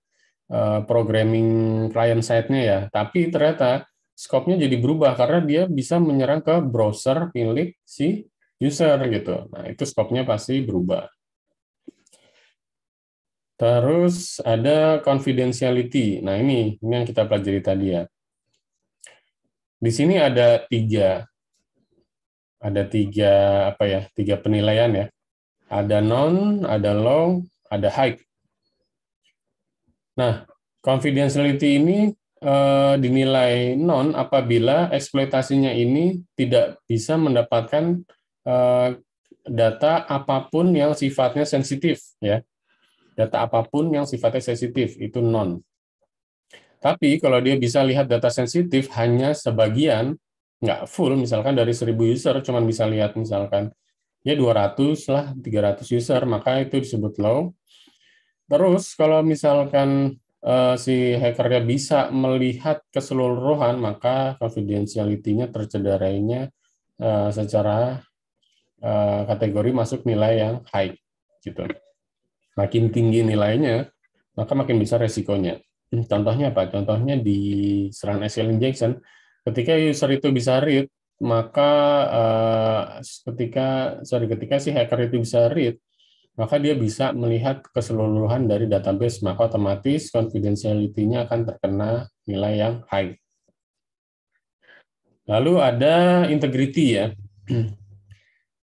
eh, programming client side-nya ya. Tapi ternyata scope-nya jadi berubah karena dia bisa menyerang ke browser milik si user gitu. Nah, itu scope-nya pasti berubah. Terus ada confidentiality. Nah, ini, ini yang kita pelajari tadi ya. Di sini ada tiga ada tiga apa ya tiga penilaian ya ada non ada long, ada high nah confidentiality ini eh, dinilai non apabila eksploitasinya ini tidak bisa mendapatkan eh, data apapun yang sifatnya sensitif ya data apapun yang sifatnya sensitif itu non tapi kalau dia bisa lihat data sensitif hanya sebagian nggak full misalkan dari 1000 user cuma bisa lihat misalkan ya 200 lah 300 user maka itu disebut low terus kalau misalkan uh, si hackernya bisa melihat keseluruhan maka confidentiality-nya tercederainya uh, secara uh, kategori masuk nilai yang high gitu makin tinggi nilainya maka makin besar resikonya contohnya apa contohnya di serangan SQL injection ketika user itu bisa read maka uh, ketika sorry ketika si hacker itu bisa read maka dia bisa melihat keseluruhan dari database maka otomatis confidentiality-nya akan terkena nilai yang high. Lalu ada integrity ya.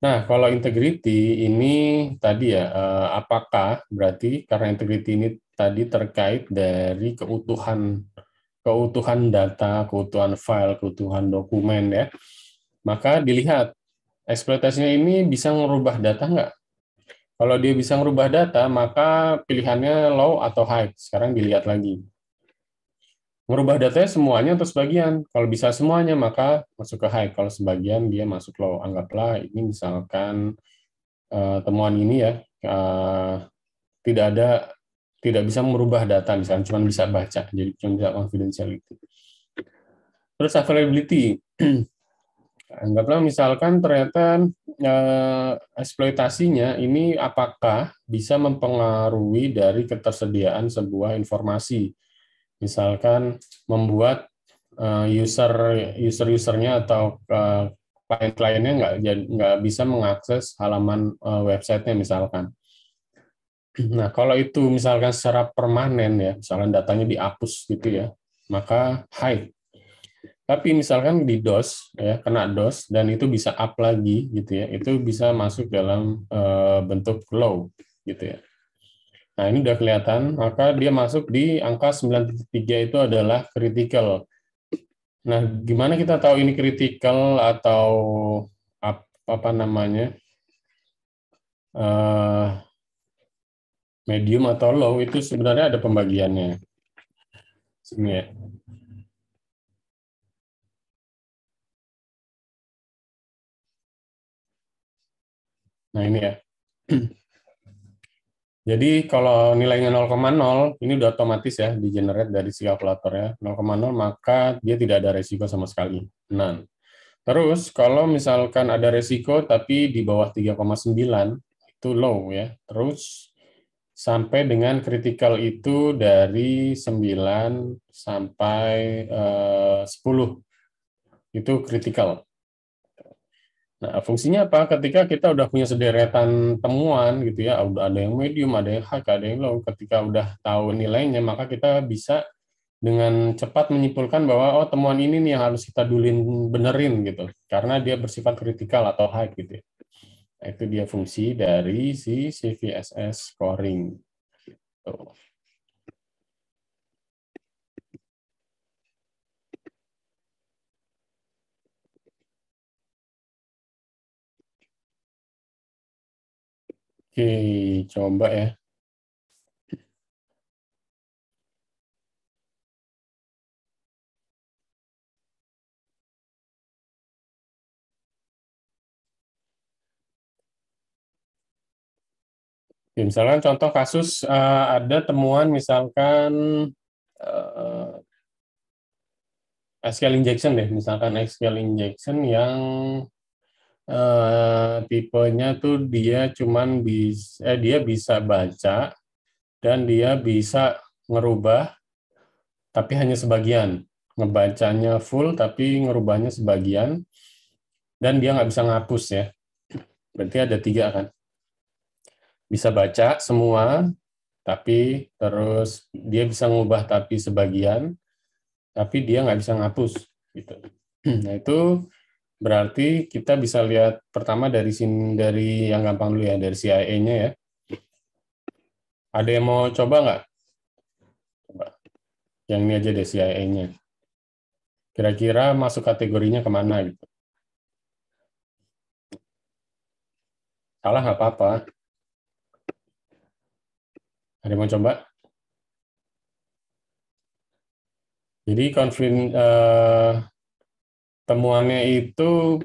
Nah, kalau integrity ini tadi ya, eh, apakah berarti karena integrity ini tadi terkait dari keutuhan keutuhan data, keutuhan file, keutuhan dokumen ya. Maka dilihat eksploitasinya ini bisa merubah data nggak? Kalau dia bisa merubah data, maka pilihannya low atau high. Sekarang dilihat lagi. Merubah datanya semuanya atau sebagian? Kalau bisa semuanya, maka masuk ke high. Kalau sebagian, dia masuk low. Anggaplah ini misalkan eh, temuan ini ya, eh, tidak ada tidak bisa merubah data misalnya cuma bisa baca jadi cuma bisa itu. terus availability anggaplah misalkan ternyata eh, eksploitasinya ini apakah bisa mempengaruhi dari ketersediaan sebuah informasi misalkan membuat eh, user user usernya atau eh, klien-kliennya nggak nggak bisa mengakses halaman eh, websitenya misalkan Nah, kalau itu misalkan secara permanen ya, misalkan datanya dihapus gitu ya, maka hide. Tapi misalkan di DOS ya, kena DOS dan itu bisa up lagi gitu ya, itu bisa masuk dalam eh, bentuk low gitu ya. Nah, ini udah kelihatan, maka dia masuk di angka 9.3 itu adalah critical. Nah, gimana kita tahu ini critical atau apa, namanya? Eh, medium atau low itu sebenarnya ada pembagiannya. Sini ya. Nah ini ya. Jadi kalau nilainya 0,0, ini udah otomatis ya, di-generate dari si kalkulator ya. 0,0 maka dia tidak ada resiko sama sekali. Nah, Terus kalau misalkan ada resiko tapi di bawah 3,9, itu low ya. Terus sampai dengan kritikal itu dari 9 sampai eh, 10. Itu kritikal. Nah, fungsinya apa? Ketika kita udah punya sederetan temuan gitu ya, udah ada yang medium, ada yang high, ada yang low. Ketika udah tahu nilainya, maka kita bisa dengan cepat menyimpulkan bahwa oh temuan ini nih yang harus kita dulin benerin gitu, karena dia bersifat kritikal atau high gitu. Ya. Itu dia fungsi dari si CVSS scoring. Oke, coba ya. Ya, misalkan contoh kasus uh, ada temuan misalkan uh, eh, SQL injection deh, misalkan SQL injection yang uh, tipenya tuh dia cuman bisa eh, dia bisa baca dan dia bisa ngerubah tapi hanya sebagian ngebacanya full tapi ngerubahnya sebagian dan dia nggak bisa ngapus ya berarti ada tiga kan bisa baca semua, tapi terus dia bisa mengubah tapi sebagian, tapi dia nggak bisa ngapus gitu. Nah itu berarti kita bisa lihat pertama dari sini dari yang gampang dulu ya dari CIA-nya ya. Ada yang mau coba nggak? Coba. Yang ini aja deh CIA-nya. Kira-kira masuk kategorinya kemana gitu? Salah nggak apa-apa ada yang mau coba? Jadi konfirm uh, eh, temuannya itu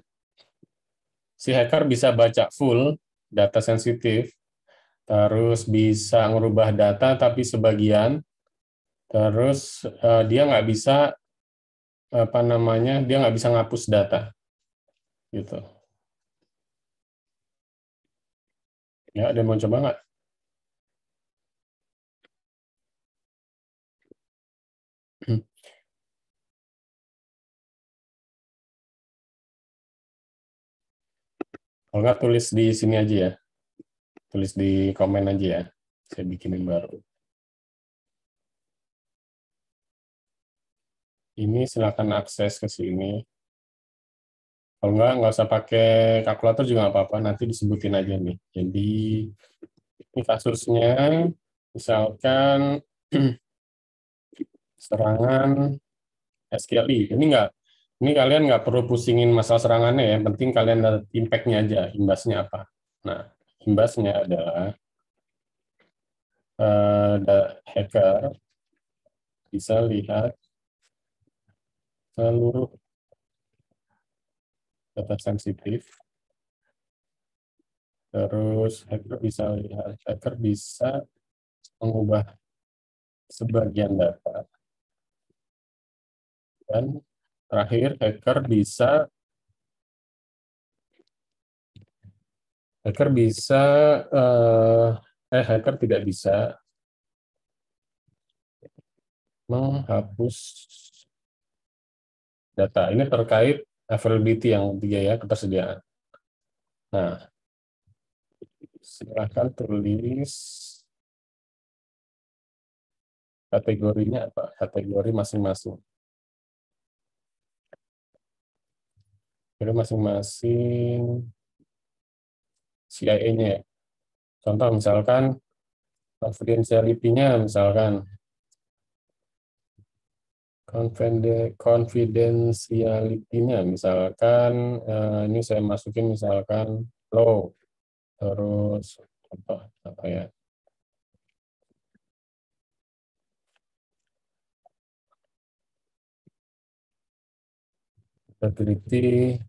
si hacker bisa baca full data sensitif, terus bisa merubah data tapi sebagian, terus uh, dia nggak bisa apa namanya dia nggak bisa ngapus data gitu. Ya, ada yang mau coba nggak? Kalau nggak tulis di sini aja ya. Tulis di komen aja ya. Saya bikinin baru. Ini silahkan akses ke sini. Kalau nggak nggak usah pakai kalkulator juga apa-apa. Nanti disebutin aja nih. Jadi, ini kasusnya, misalkan serangan SQLI. Ini nggak ini kalian nggak perlu pusingin masalah serangannya ya, yang penting kalian lihat impact-nya aja, imbasnya apa. Nah, imbasnya adalah eh, ada hacker bisa lihat seluruh data sensitif. Terus hacker bisa lihat, hacker bisa mengubah sebagian data dan Terakhir, hacker bisa hacker bisa eh, eh hacker tidak bisa menghapus data. Ini terkait availability yang tiga ya, ketersediaan. Nah, silakan tulis kategorinya apa? Kategori masing-masing. Lalu masing-masing CIA-nya Contoh misalkan confidentiality-nya misalkan confidentiality-nya misalkan eh, ini saya masukin misalkan low terus apa apa ya teliti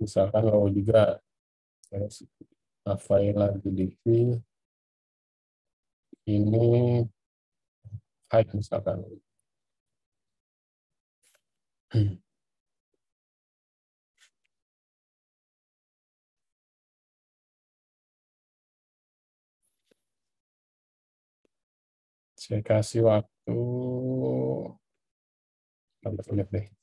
misalkan kalau juga availability, ini height misalkan. Saya kasih waktu 15 menit deh.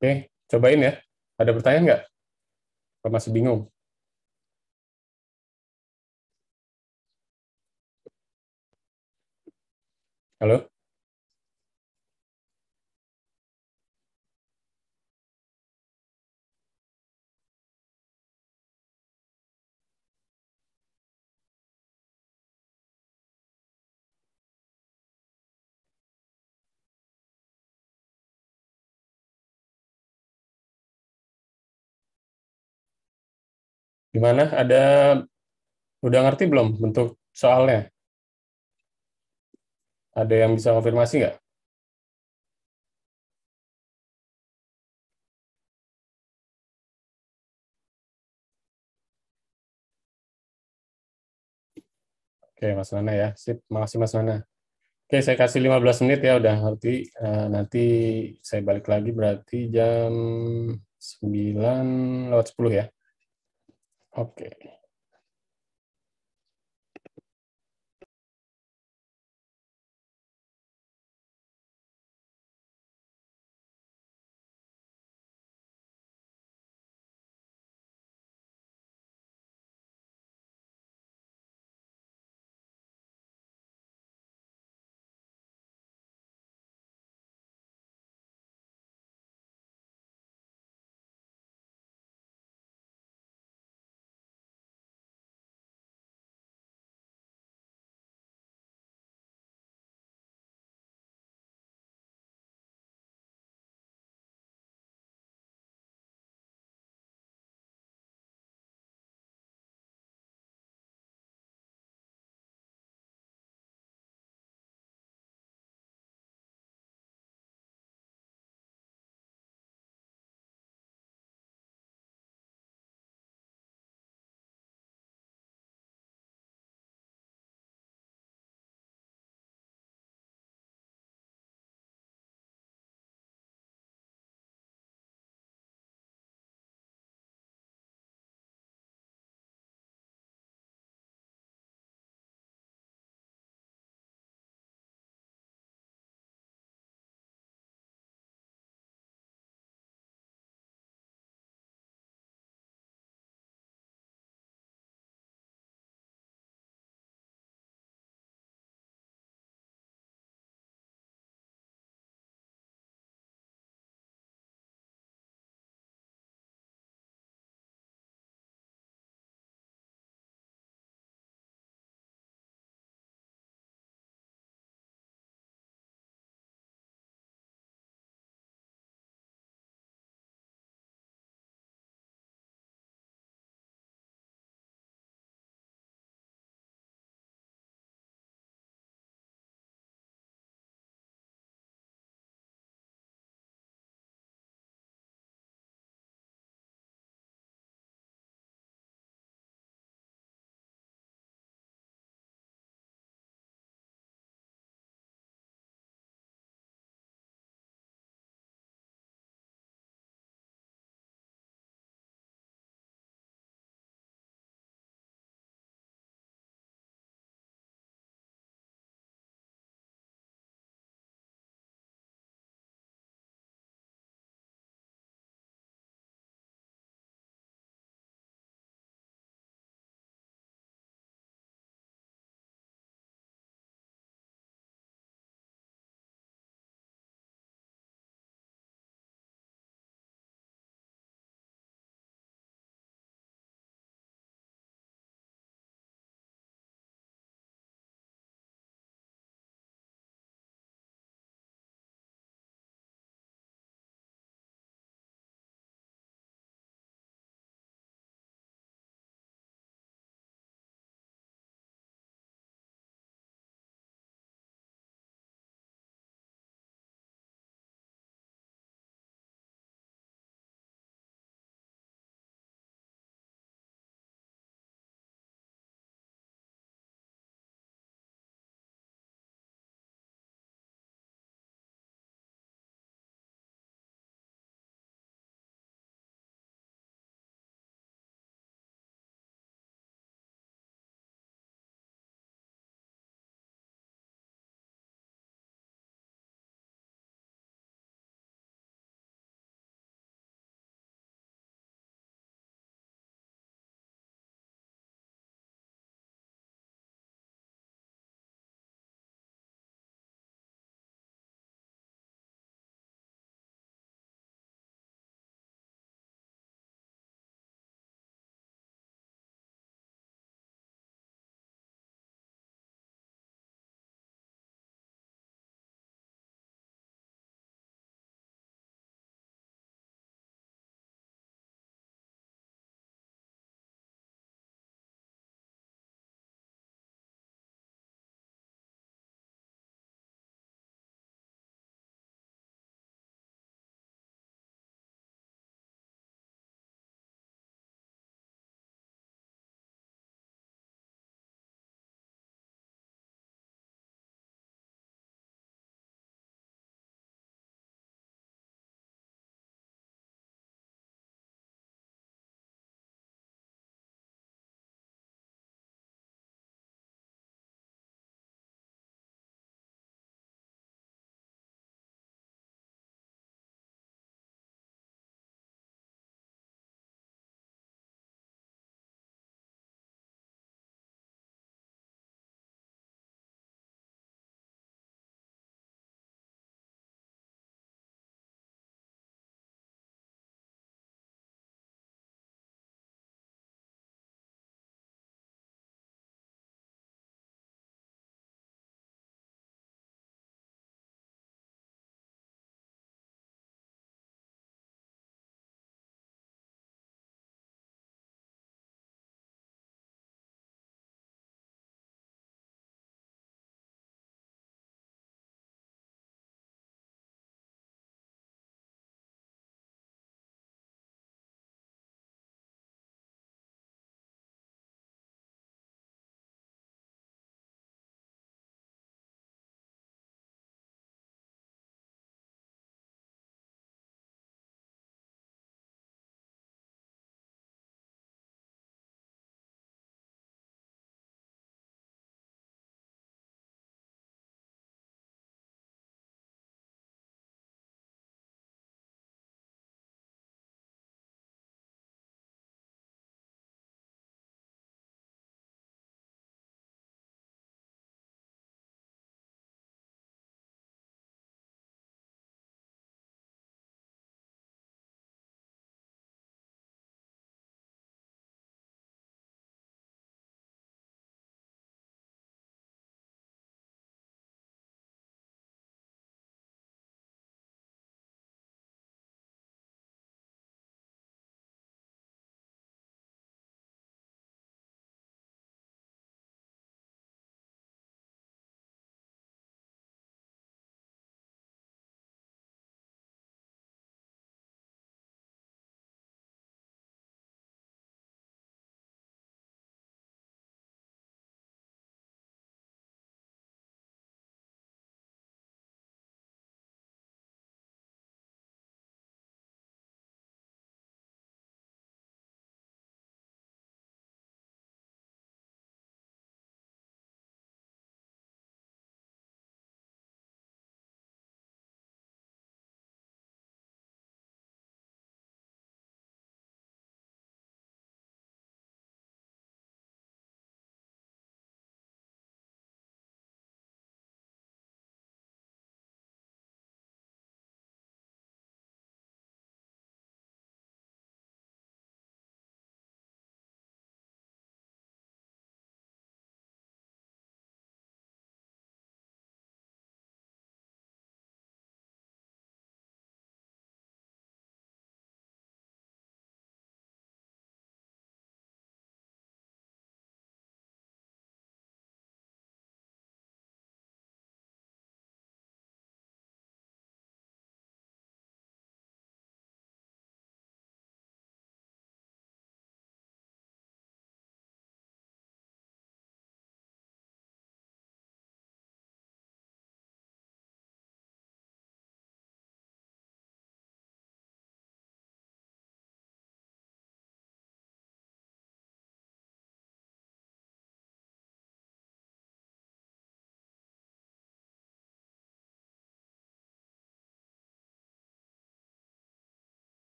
Oke, cobain ya. Ada pertanyaan nggak? Kalau masih bingung. Halo? Gimana? Ada udah ngerti belum bentuk soalnya? Ada yang bisa konfirmasi nggak? Oke, Mas Nana ya. Sip, makasih Mas Nana. Oke, saya kasih 15 menit ya, udah ngerti. Eh, nanti saya balik lagi berarti jam 9 lewat 10 ya. Okay.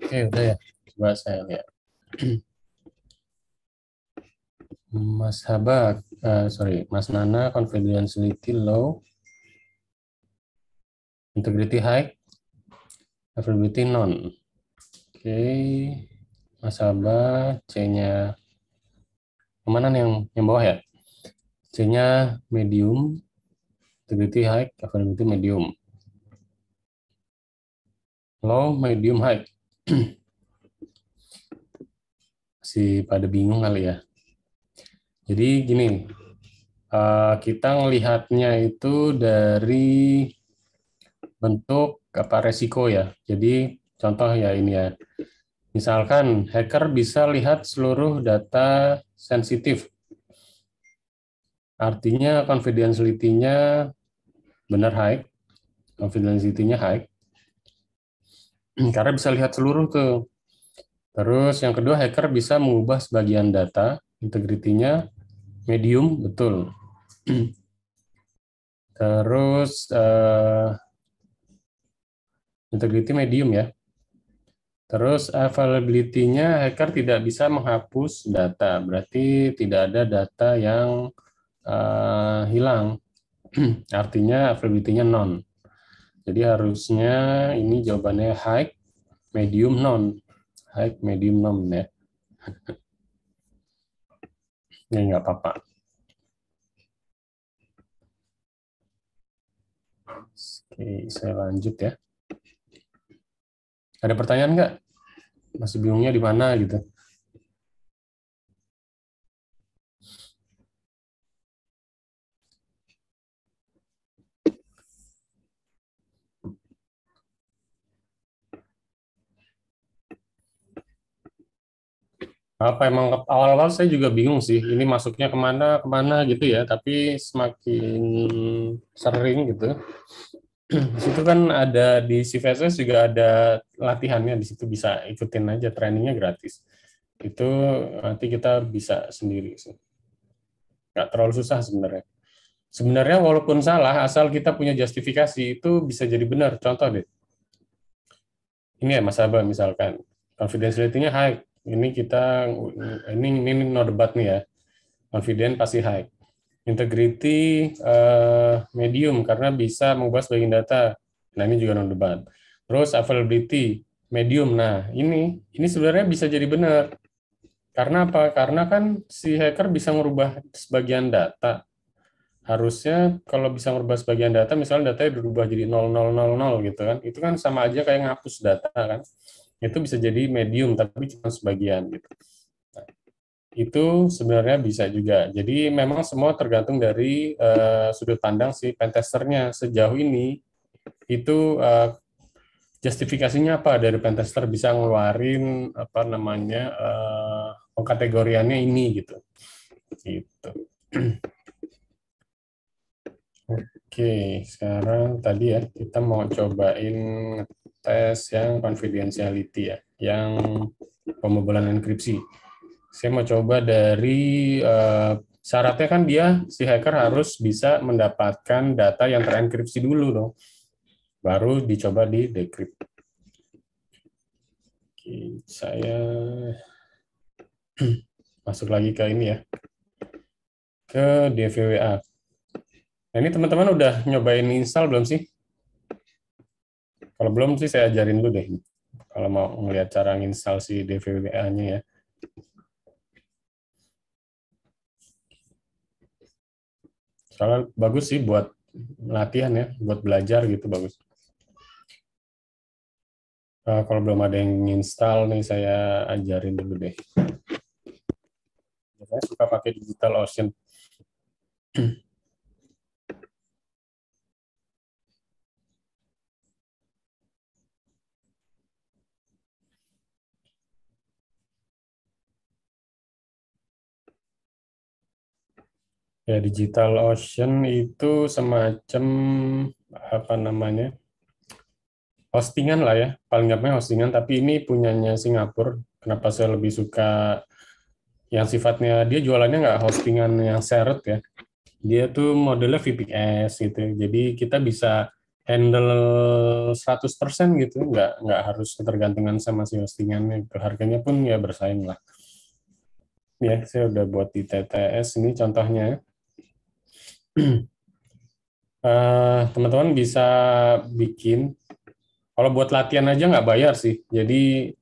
Oke, udah ya. Coba saya lihat. Mas Habak, uh, eh, sorry, Mas Nana, confidentiality low, integrity high, availability non Oke, okay. Mas Habak, C-nya, kemana nih yang, yang bawah ya? C-nya medium, integrity high, availability medium. Low, medium, high masih pada bingung kali ya. Jadi gini, eh, kita melihatnya itu dari bentuk apa resiko ya. Jadi contoh ya ini ya. Misalkan hacker bisa lihat seluruh data sensitif. Artinya confidentiality-nya benar high, confidentiality-nya high. Hmm, karena bisa lihat seluruh tuh. Terus yang kedua hacker bisa mengubah sebagian data integritinya medium betul. Terus uh, integriti medium ya. Terus availability-nya hacker tidak bisa menghapus data, berarti tidak ada data yang uh, hilang. Artinya availability-nya non. Jadi harusnya ini jawabannya high, medium, non. High, medium, non ya. ya nggak apa-apa. Oke, saya lanjut ya. Ada pertanyaan nggak? Masih bingungnya di mana gitu? apa emang awal-awal saya juga bingung sih ini masuknya kemana kemana gitu ya tapi semakin sering gitu di situ kan ada di CVSS juga ada latihannya di situ bisa ikutin aja trainingnya gratis itu nanti kita bisa sendiri sih nggak terlalu susah sebenarnya sebenarnya walaupun salah asal kita punya justifikasi itu bisa jadi benar contoh deh ini ya Mas Abah misalkan confidence ratingnya high ini kita ini ini, no debat nih ya. Confident pasti high. Integrity uh, medium karena bisa mengubah sebagian data. Nah, ini juga no debat. Terus availability medium. Nah, ini ini sebenarnya bisa jadi benar. Karena apa? Karena kan si hacker bisa merubah sebagian data. Harusnya kalau bisa merubah sebagian data, misalnya datanya berubah jadi 0000 gitu kan. Itu kan sama aja kayak ngapus data kan itu bisa jadi medium tapi cuma sebagian gitu nah, itu sebenarnya bisa juga. Jadi memang semua tergantung dari uh, sudut pandang si pentesternya sejauh ini itu uh, justifikasinya apa dari pentester bisa ngeluarin apa namanya uh, pengkategoriannya ini gitu. Gitu. Oke, sekarang tadi ya kita mau cobain tes yang confidentiality ya, yang pembobolan enkripsi. Saya mau coba dari uh, syaratnya kan dia si hacker harus bisa mendapatkan data yang terenkripsi dulu dong. Baru dicoba di decrypt. Oke, saya masuk lagi ke ini ya. Ke DVWA. Nah, ini teman-teman udah nyobain install belum sih? Kalau belum sih saya ajarin dulu deh. Kalau mau ngelihat cara nginstal si DVWA-nya ya. Soalnya bagus sih buat latihan ya, buat belajar gitu bagus. Uh, kalau belum ada yang install nih saya ajarin dulu deh. Saya suka pakai Digital Ocean. Ya, Digital Ocean itu semacam apa namanya? hostingan lah ya, paling gampangnya hostingan tapi ini punyanya Singapura. Kenapa saya lebih suka yang sifatnya dia jualannya nggak hostingan yang seret ya. Dia tuh modelnya VPS gitu. Jadi kita bisa handle 100% gitu, nggak nggak harus ketergantungan sama si hostingannya. Harganya pun ya bersaing lah. Ya, saya udah buat di TTS ini contohnya. Ya uh, teman-teman bisa bikin. Kalau buat latihan aja nggak bayar sih. Jadi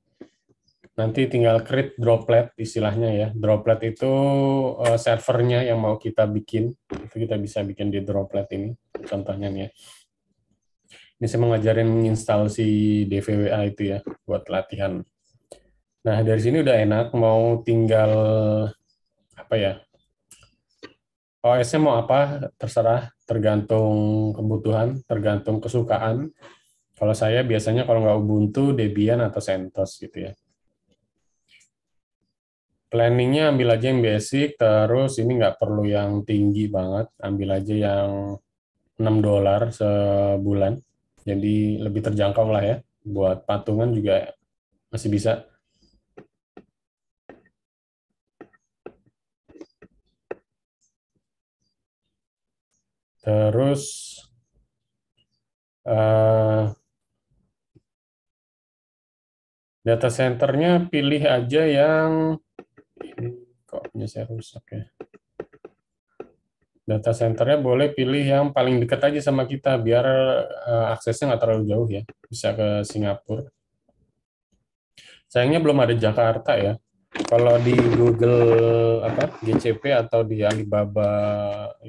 nanti tinggal create droplet istilahnya ya. Droplet itu uh, servernya yang mau kita bikin. Itu kita bisa bikin di droplet ini contohnya nih ya. Ini saya mengajarin ngajarin install si DVWA itu ya buat latihan. Nah, dari sini udah enak mau tinggal apa ya? OS-nya oh, mau apa terserah, tergantung kebutuhan, tergantung kesukaan. Kalau saya biasanya kalau nggak Ubuntu, Debian atau CentOS gitu ya. Planningnya ambil aja yang basic, terus ini nggak perlu yang tinggi banget, ambil aja yang 6 dolar sebulan. Jadi lebih terjangkau lah ya, buat patungan juga masih bisa. Terus uh, data centernya pilih aja yang ini kok ini saya rusak ya. Data centernya boleh pilih yang paling dekat aja sama kita biar uh, aksesnya nggak terlalu jauh ya, bisa ke Singapura. Sayangnya belum ada Jakarta ya kalau di Google apa GCP atau di Alibaba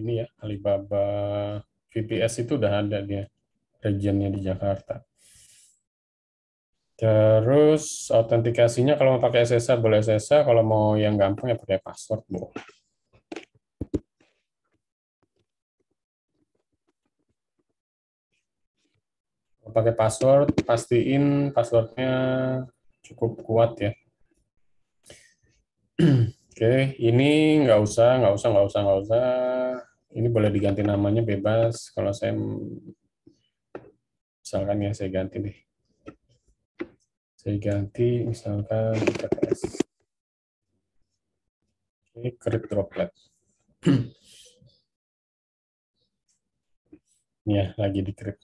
ini ya Alibaba VPS itu udah ada dia regionnya di Jakarta. Terus autentikasinya kalau mau pakai SSH boleh SSH, kalau mau yang gampang ya pakai password boleh. Pakai password, pastiin passwordnya cukup kuat ya. Oke, ini nggak usah, nggak usah, nggak usah, nggak usah. Ini boleh diganti namanya bebas. Kalau saya, misalkan ya saya ganti deh. Saya ganti misalkan IPS. Ini kerik droplet. ya, lagi di kerik.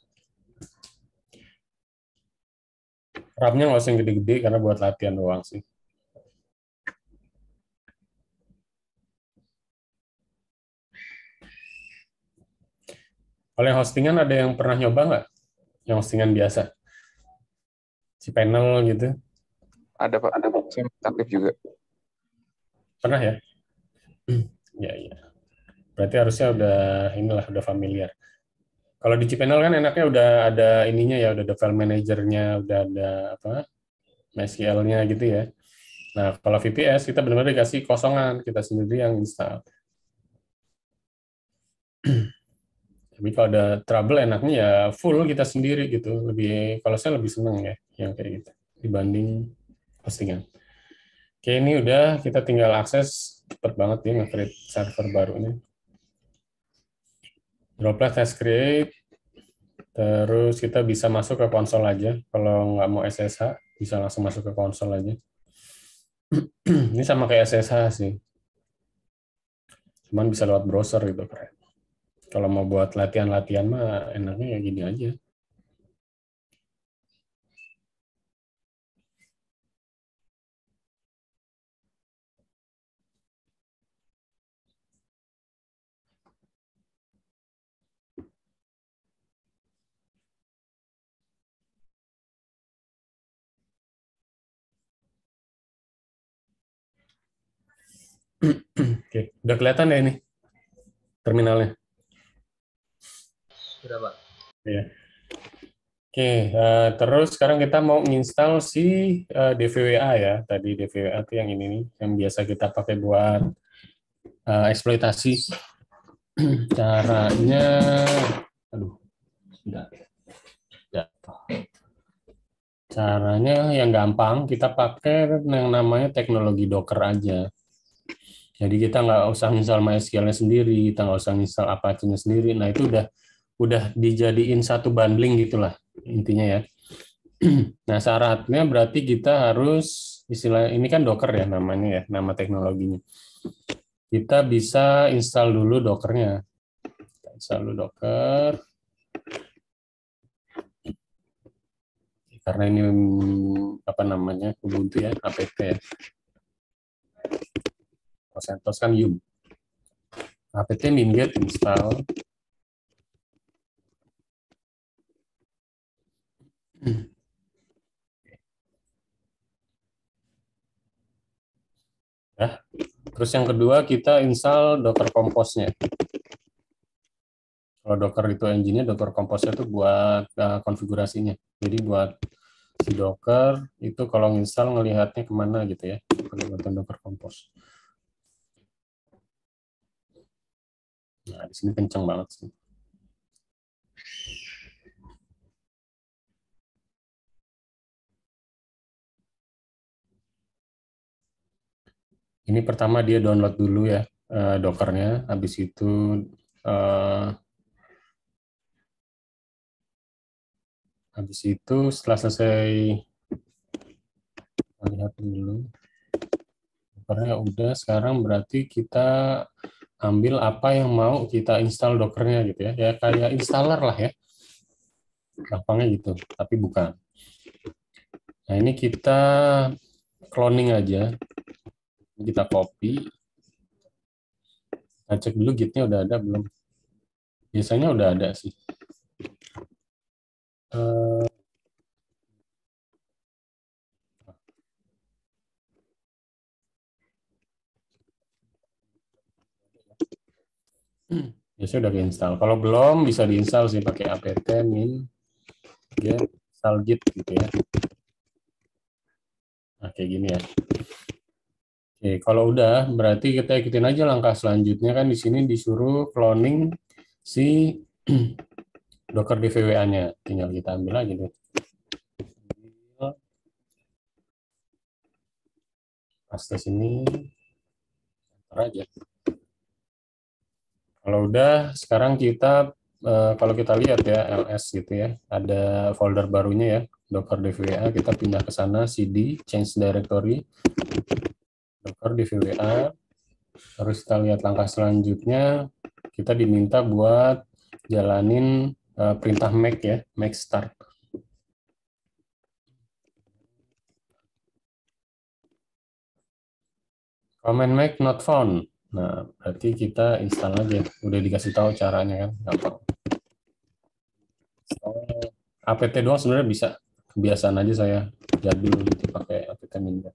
RAM-nya nggak usah gede-gede karena buat latihan doang sih. Kalau yang hostingan ada yang pernah nyoba nggak? Yang hostingan biasa? Si panel gitu? Ada Pak, ada Pak. Saya aktif juga. Pernah ya? Iya, iya. Berarti harusnya udah inilah udah familiar. Kalau di cPanel kan enaknya udah ada ininya ya, udah ada file manajernya, udah ada apa? MySQL-nya gitu ya. Nah, kalau VPS kita benar-benar dikasih kosongan, kita sendiri yang install. tapi kalau ada trouble enaknya ya full kita sendiri gitu lebih kalau saya lebih seneng ya yang kayak gitu dibanding postingan oke ini udah kita tinggal akses cepet banget nih nge-create server baru ini droplet test create terus kita bisa masuk ke konsol aja kalau nggak mau SSH bisa langsung masuk ke konsol aja ini sama kayak SSH sih cuman bisa lewat browser gitu keren kalau mau buat latihan-latihan mah enaknya ya gini aja. Oke, udah kelihatan ya ini terminalnya berapa? Iya. Oke, okay, uh, eh, terus sekarang kita mau install si uh, eh, DVWA ya. Tadi DVWA itu yang ini nih, yang biasa kita pakai buat uh, eksploitasi. Caranya, aduh, sudah Caranya yang gampang, kita pakai yang namanya teknologi Docker aja. Jadi kita nggak usah install MySQL-nya sendiri, kita nggak usah install Apache-nya sendiri. Nah itu udah udah dijadiin satu bundling gitulah intinya ya. nah syaratnya berarti kita harus istilah ini kan Docker ya namanya ya nama teknologinya. Kita bisa install dulu Dockernya. Kita install dulu Docker. Karena ini apa namanya Ubuntu ya apt ya. kan yum. apt minget install Hmm. terus yang kedua kita install Docker Compose-nya. Kalau Docker itu engine-nya, Docker Compose-nya itu buat uh, konfigurasinya. Jadi buat si Docker itu kalau install ngelihatnya kemana gitu ya, kelihatan Docker Compose. Nah, di sini kenceng banget sih. ini pertama dia download dulu ya uh, Dockernya, habis itu uh, habis itu setelah selesai lihat dulu dokernya udah, sekarang berarti kita ambil apa yang mau kita install dokernya gitu ya, ya kayak installer lah ya, gampangnya gitu, tapi bukan. Nah ini kita cloning aja, kita copy kita cek dulu gitnya udah ada belum biasanya udah ada sih uh, biasanya udah diinstal. Kalau belum bisa diinstal sih pakai apt min get install git gitu ya. Nah, kayak gini ya. Oke, kalau udah berarti kita ikutin aja langkah selanjutnya kan di sini disuruh cloning si Docker DVWA-nya. Tinggal kita ambil aja deh. Paste sini. Enter aja. Kalau udah, sekarang kita, eh, kalau kita lihat ya, ls gitu ya, ada folder barunya ya, Docker DVWA, kita pindah ke sana, cd, change directory, Docker di VWA. Terus kita lihat langkah selanjutnya, kita diminta buat jalanin uh, perintah make ya, make start. Comment make not found. Nah, berarti kita install aja. Udah dikasih tahu caranya kan, gampang. So, APT doang sebenarnya bisa. Kebiasaan aja saya jadi gitu pakai APT Mindep.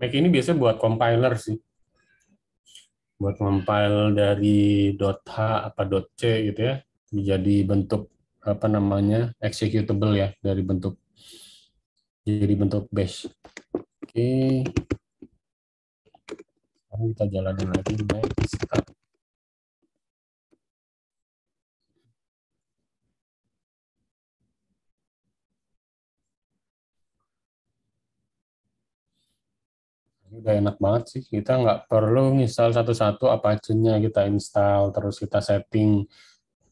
Make ini biasanya buat compiler sih. Buat compile dari .h apa .c gitu ya, menjadi bentuk apa namanya executable ya dari bentuk jadi bentuk bash. Oke. Sekarang kita jalanin lagi start. udah enak banget sih kita nggak perlu install satu-satu apa aja kita install terus kita setting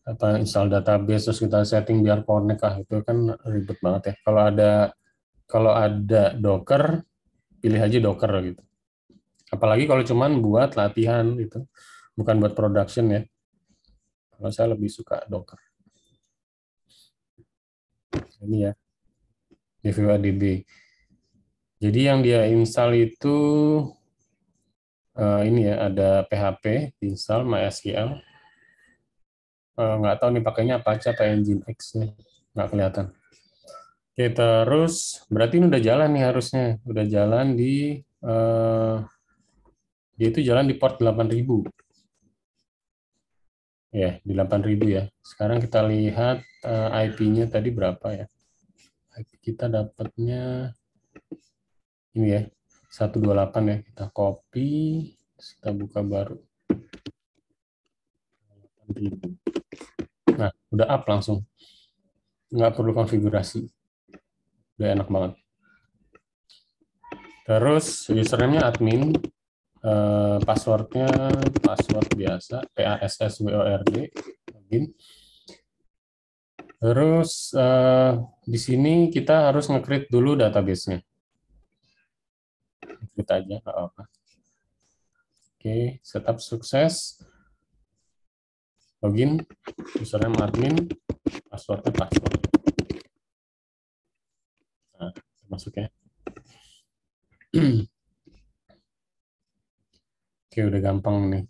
apa install database terus kita setting biar connect ah itu kan ribet banget ya kalau ada kalau ada docker pilih aja docker gitu apalagi kalau cuman buat latihan gitu bukan buat production ya kalau saya lebih suka docker ini ya review jadi yang dia install itu uh, ini ya ada PHP install MySQL. Uh, tahu nih pakainya apa aja engine X ya nggak kelihatan. Oke terus berarti ini udah jalan nih harusnya udah jalan di uh, dia itu jalan di port 8000. Ya, di 8000 ya. Sekarang kita lihat IP-nya tadi berapa ya. IP kita dapatnya ini ya 128 ya kita copy kita buka baru nah udah up langsung nggak perlu konfigurasi udah enak banget terus username admin eh, passwordnya password biasa p a s s w o r d, login terus eh, di sini kita harus nge-create dulu databasenya tweet aja nggak apa-apa oke setup sukses login misalnya admin passwordnya password nah, masuk ya oke udah gampang nih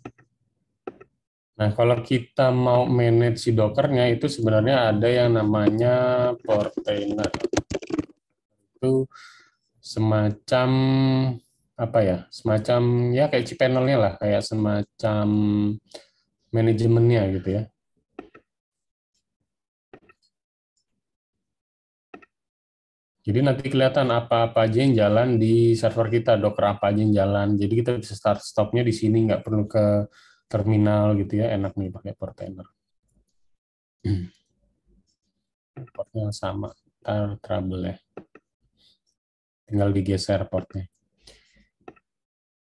Nah, kalau kita mau manage si dockernya itu sebenarnya ada yang namanya portainer. Itu semacam apa ya semacam ya kayak panelnya lah kayak semacam manajemennya gitu ya Jadi nanti kelihatan apa-apa aja yang jalan di server kita, docker apa aja yang jalan. Jadi kita bisa start stopnya di sini, nggak perlu ke terminal gitu ya. Enak nih pakai portainer. Portnya sama, ntar trouble ya. Tinggal digeser portnya.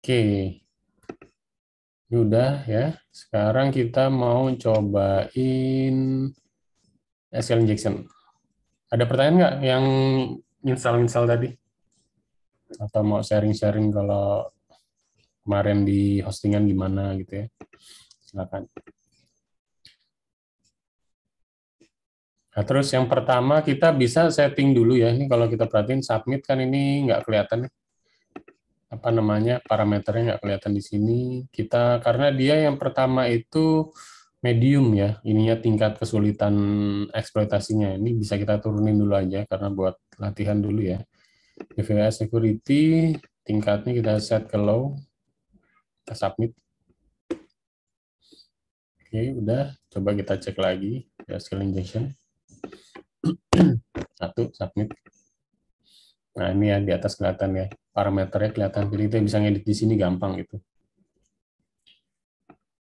Oke. Sudah ya. Sekarang kita mau cobain SQL injection. Ada pertanyaan nggak yang install-install tadi? Atau mau sharing-sharing kalau kemarin di hostingan gimana gitu ya? Silakan. Nah, terus yang pertama kita bisa setting dulu ya. Ini kalau kita perhatiin submit kan ini nggak kelihatan nih apa namanya parameternya nggak kelihatan di sini kita karena dia yang pertama itu medium ya ininya tingkat kesulitan eksploitasinya ini bisa kita turunin dulu aja karena buat latihan dulu ya DVA security tingkatnya kita set ke low kita submit oke udah coba kita cek lagi ya, skill injection satu submit nah ini ya di atas kelihatan ya parameternya kelihatan. Jadi kita bisa ngedit di sini gampang gitu.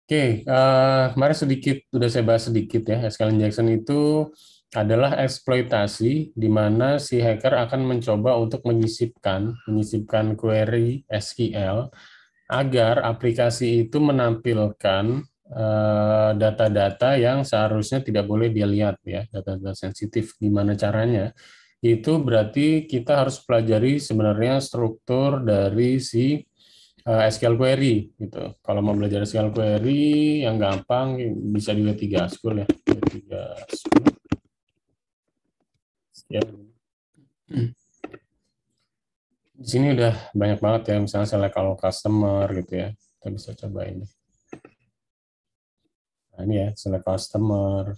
Oke, okay, uh, eh, kemarin sedikit udah saya bahas sedikit ya. SQL injection itu adalah eksploitasi di mana si hacker akan mencoba untuk menyisipkan menyisipkan query SQL agar aplikasi itu menampilkan eh, data-data yang seharusnya tidak boleh dia lihat ya, data-data sensitif. Gimana caranya? Itu berarti kita harus pelajari sebenarnya struktur dari si uh, eh, SQL query gitu. Kalau mau belajar SQL query yang gampang bisa di W3 School ya. W3 School. Ya. Di sini udah banyak banget ya misalnya like kalau customer gitu ya. Kita bisa coba ini. Nah, ini ya select customer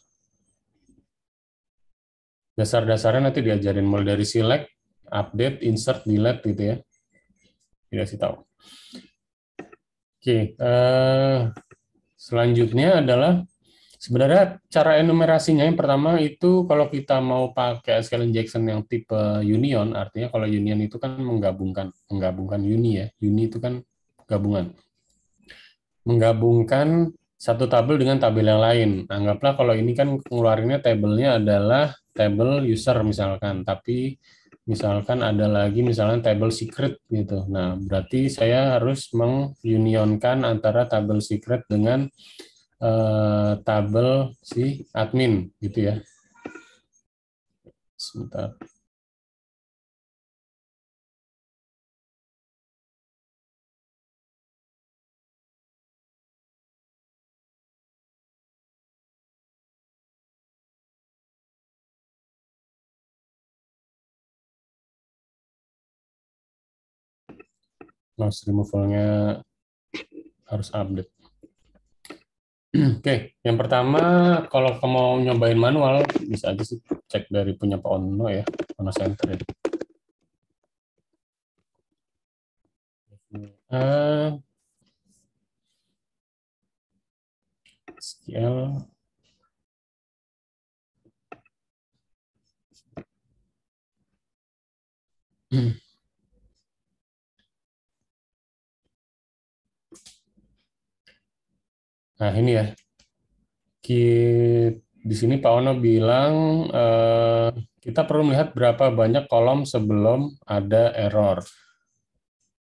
Dasar-dasarnya nanti diajarin mulai dari select, update, insert, delete gitu ya. tidak sih tahu. Oke, uh, selanjutnya adalah sebenarnya cara enumerasinya yang pertama itu kalau kita mau pakai SQL injection yang tipe union, artinya kalau union itu kan menggabungkan, menggabungkan uni ya, uni itu kan gabungan. Menggabungkan satu tabel dengan tabel yang lain. Anggaplah kalau ini kan ngeluarinnya tabelnya adalah table user misalkan, tapi misalkan ada lagi misalkan table secret gitu. Nah, berarti saya harus mengunionkan antara table secret dengan uh, table si admin gitu ya. Sebentar. mass removal-nya harus update. Oke, okay. yang pertama kalau kamu mau nyobain manual bisa aja sih cek dari punya Pak Ono ya, Ono Center ya. Uh, SQL Hmm. Nah ini ya, di sini Pak Ono bilang eh, kita perlu melihat berapa banyak kolom sebelum ada error.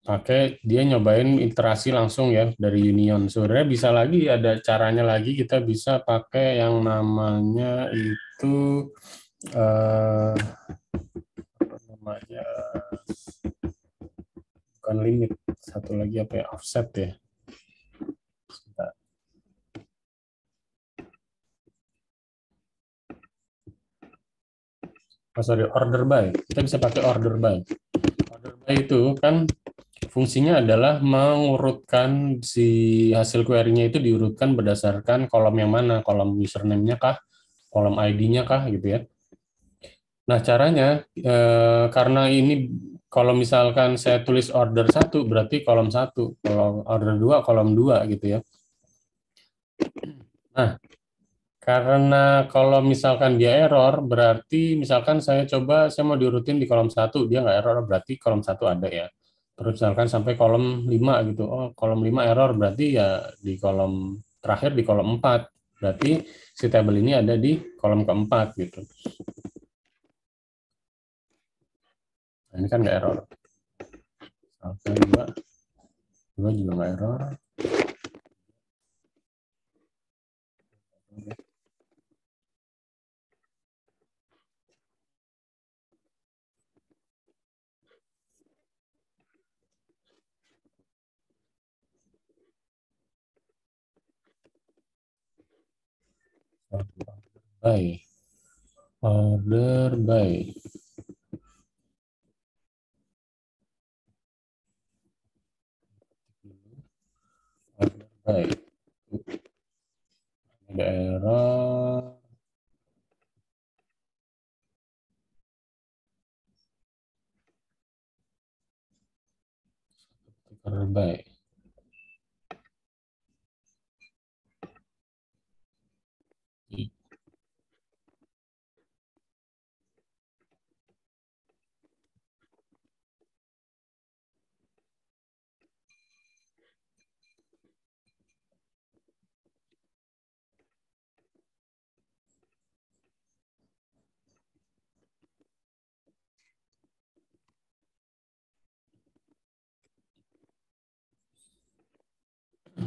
Pakai dia nyobain iterasi langsung ya dari Union. Sebenarnya bisa lagi ada caranya lagi kita bisa pakai yang namanya itu eh, apa namanya bukan limit satu lagi apa ya offset ya oh sorry order by kita bisa pakai order by order by itu kan fungsinya adalah mengurutkan si hasil query-nya itu diurutkan berdasarkan kolom yang mana kolom username-nya kah kolom ID-nya kah gitu ya nah caranya eh, karena ini kalau misalkan saya tulis order satu berarti kolom satu kalau order dua kolom dua gitu ya nah karena kalau misalkan dia error, berarti misalkan saya coba, saya mau diurutin di kolom 1, dia nggak error, berarti kolom 1 ada ya. Terus misalkan sampai kolom 5 gitu, oh kolom 5 error, berarti ya di kolom terakhir di kolom 4. Berarti si tabel ini ada di kolom keempat gitu. Nah, ini kan nggak error. Oke, dua, dua juga nggak error. by order by order by daerah terbaik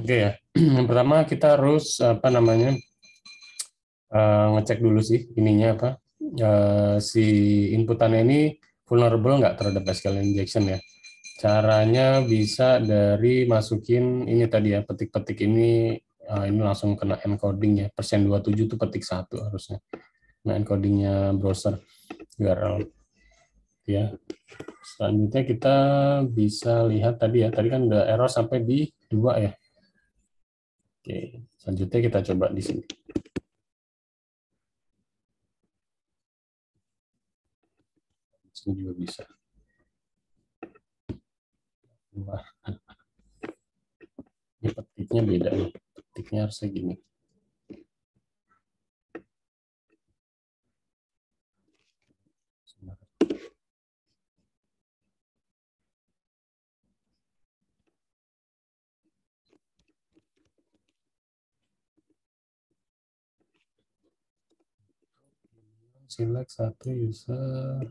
Oke ya. Yang pertama kita harus apa namanya uh, ngecek dulu sih ininya apa uh, si inputannya ini vulnerable nggak terhadap SQL injection ya. Caranya bisa dari masukin ini tadi ya petik-petik ini uh, ini langsung kena encoding ya persen dua tujuh itu petik satu harusnya. Nah encodingnya browser URL ya. Selanjutnya kita bisa lihat tadi ya tadi kan udah error sampai di dua ya Oke, selanjutnya kita coba di sini. Ini juga bisa. Ini petiknya beda nih. Petiknya harusnya gini. select satu user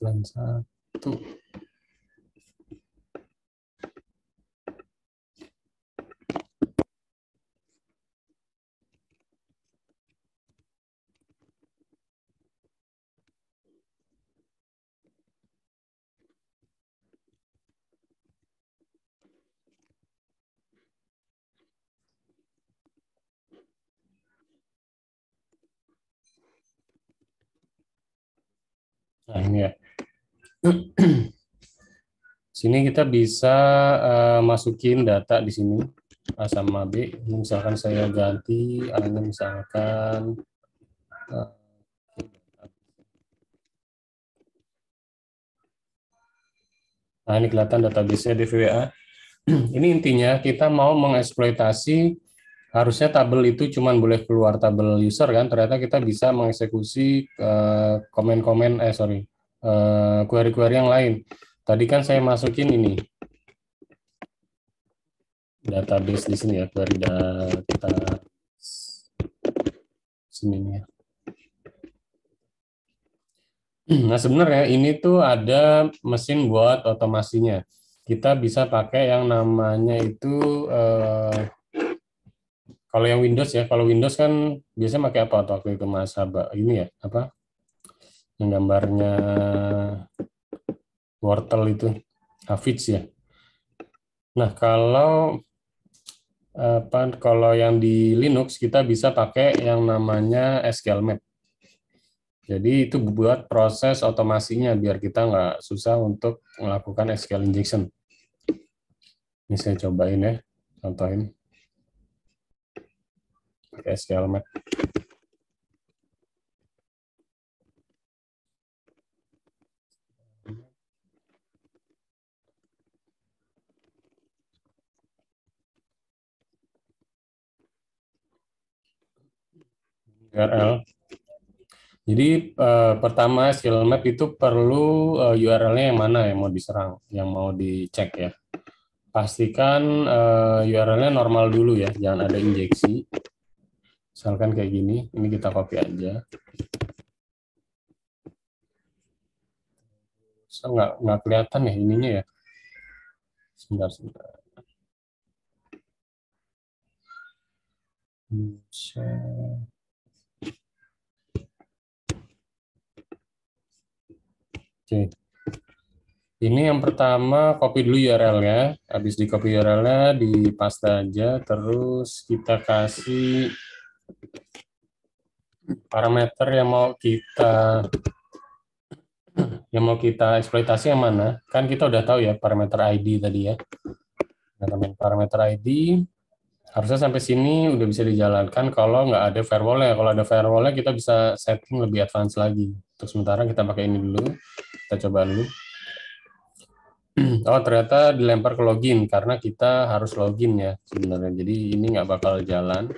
bulan satu Nah, ini ya. sini kita bisa uh, masukin data di sini A sama B. misalkan saya ganti, Anda misalkan eh, Nah, ini kelihatan data nya DVWA. ini intinya kita mau mengeksploitasi harusnya tabel itu cuma boleh keluar tabel user kan, ternyata kita bisa mengeksekusi eh, komen-komen eh sorry, query-query eh, yang lain. Tadi kan saya masukin ini database di sini ya, query data sini ya. Nah sebenarnya ini tuh ada mesin buat otomasinya. Kita bisa pakai yang namanya itu eh, kalau yang Windows ya, kalau Windows kan biasanya pakai apa waktu itu Mas Haba? Ini ya apa menggambarnya wortel itu Hafiz ya. Nah kalau apa kalau yang di Linux kita bisa pakai yang namanya SQL Map. Jadi itu buat proses otomasinya biar kita nggak susah untuk melakukan SQL injection. Ini saya cobain ya, contohin. Pakai SQL Map. URL. Jadi uh, pertama skill map itu perlu uh, eh, URL-nya yang mana yang mau diserang, yang mau dicek ya. Pastikan uh, eh, URL-nya normal dulu ya, jangan ada injeksi. Misalkan kayak gini, ini kita copy aja. So, nggak nggak kelihatan ya ininya ya. Sebentar, sebentar. Bisa. Hmm, Oke. Ini yang pertama copy dulu url ya. Habis di copy URL-nya di paste aja terus kita kasih parameter yang mau kita yang mau kita eksploitasi yang mana? Kan kita udah tahu ya parameter ID tadi ya. Nah, parameter ID harusnya sampai sini udah bisa dijalankan kalau nggak ada firewall-nya. Kalau ada firewall kita bisa setting lebih advance lagi. Untuk sementara kita pakai ini dulu. Kita coba dulu. Oh ternyata dilempar ke login karena kita harus login ya sebenarnya. Jadi ini nggak bakal jalan.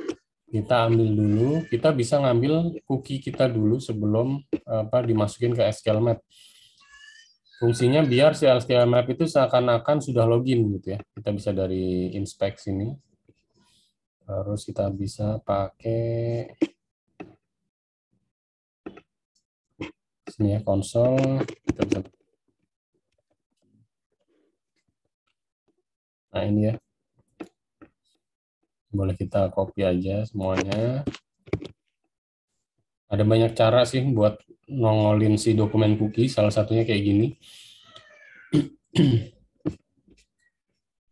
Kita ambil dulu. Kita bisa ngambil cookie kita dulu sebelum apa dimasukin ke SQL Map. Fungsinya biar si SQL Map itu seakan-akan sudah login gitu ya. Kita bisa dari inspect sini. Terus kita bisa pakai sini ya konsol kita bisa nah ini ya boleh kita copy aja semuanya ada banyak cara sih buat nongolin si dokumen cookie salah satunya kayak gini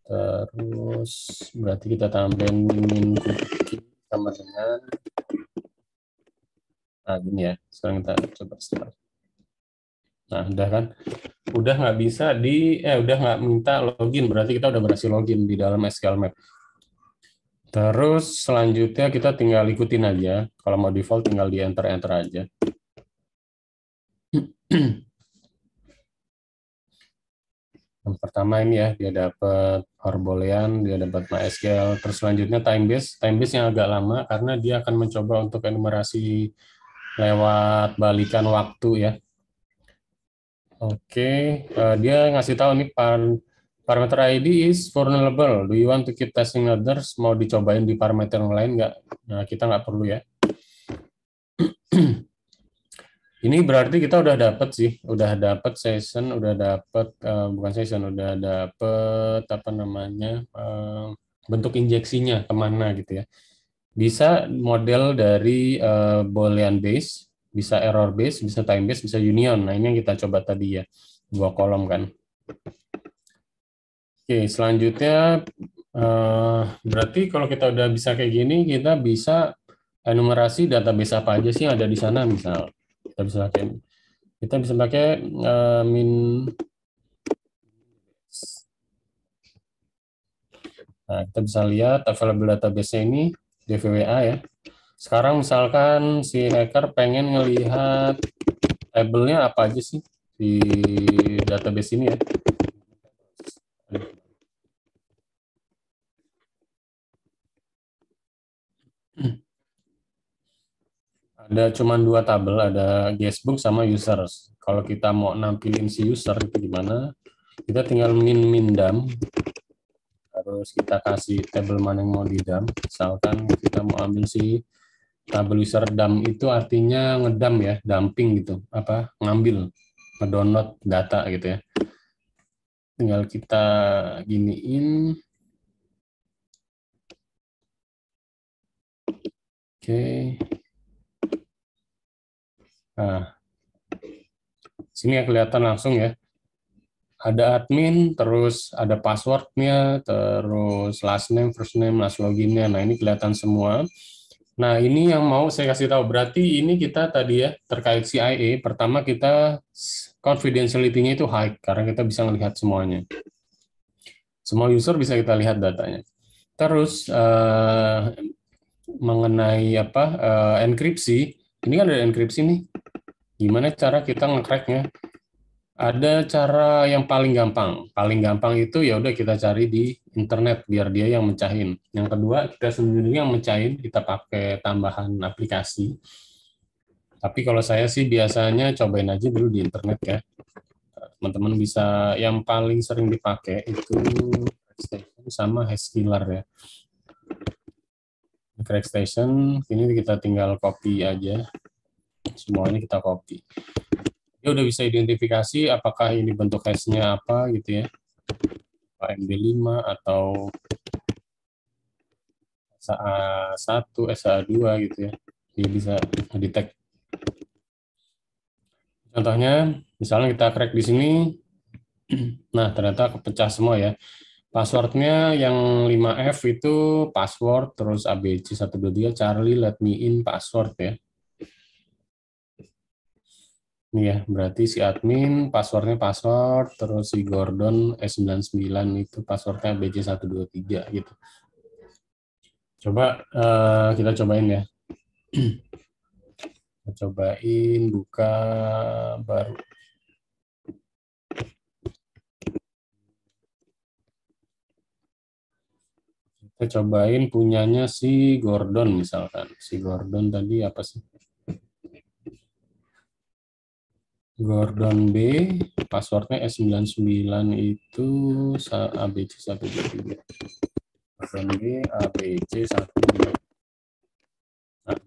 terus berarti kita tambahin cookie sama dengan nah gini ya sekarang kita coba start Nah, udah kan? Udah nggak bisa di, eh udah nggak minta login, berarti kita udah berhasil login di dalam SQL Map. Terus selanjutnya kita tinggal ikutin aja. Kalau mau default tinggal di enter-enter aja. Yang pertama ini ya, dia dapat Orbolean, dia dapat MySQL. Terus selanjutnya time base. Time base yang agak lama karena dia akan mencoba untuk enumerasi lewat balikan waktu ya Oke, okay. uh, eh, dia ngasih tahu nih par parameter ID is vulnerable. Do you want to keep testing others? Mau dicobain di parameter yang lain nggak? Nah, kita nggak perlu ya. Ini berarti kita udah dapet sih, udah dapet session, udah dapet uh, bukan session, udah dapet apa namanya uh, bentuk injeksinya kemana gitu ya. Bisa model dari uh, boolean base bisa error base bisa time base bisa union. Nah, ini yang kita coba tadi ya, dua kolom kan. Oke, selanjutnya eh, berarti kalau kita udah bisa kayak gini, kita bisa enumerasi database apa aja sih yang ada di sana misal. Kita bisa pakai kita bisa pakai eh, min Nah, kita bisa lihat available database-nya ini DVWA ya. Sekarang misalkan si hacker pengen ngelihat tabelnya apa aja sih di database ini ya. Ada cuma dua tabel, ada guestbook sama users. Kalau kita mau nampilin si user itu gimana? Kita tinggal min-min dam terus kita kasih table mana yang mau didam misalkan kita mau ambil si Stabilizer dump itu artinya ngedam ya, dumping gitu, apa ngambil, ngedownload data gitu ya. Tinggal kita giniin. Oke. Okay. Nah, sini ya kelihatan langsung ya. Ada admin, terus ada passwordnya, terus last name, first name, last loginnya. Nah ini kelihatan semua. Nah, ini yang mau saya kasih tahu. Berarti ini kita tadi ya terkait CIA, pertama kita confidentiality-nya itu high karena kita bisa melihat semuanya. Semua user bisa kita lihat datanya. Terus eh, mengenai apa eh, enkripsi, ini kan ada enkripsi nih. Gimana cara kita nge-cracknya? Ada cara yang paling gampang. Paling gampang itu ya udah kita cari di internet biar dia yang mencahin. Yang kedua kita sendiri yang mencahin kita pakai tambahan aplikasi. Tapi kalau saya sih biasanya cobain aja dulu di internet ya. Teman-teman bisa yang paling sering dipakai itu Crackstation sama Haskiller ya. Crackstation ini kita tinggal copy aja. Semuanya kita copy dia udah bisa identifikasi apakah ini bentuk hashnya apa gitu ya MD5 atau SA1, SA2 gitu ya dia bisa detect contohnya misalnya kita crack di sini nah ternyata kepecah semua ya passwordnya yang 5F itu password terus ABC123 Charlie let me in password ya Nih ya, berarti si admin passwordnya password, terus si Gordon S99 itu passwordnya BC123 gitu. Coba uh, kita cobain ya. kita cobain buka baru. Kita cobain punyanya si Gordon misalkan. Si Gordon tadi apa sih? Gordon B, passwordnya S99 itu ABC123. Gordon B, ABC123. Nah,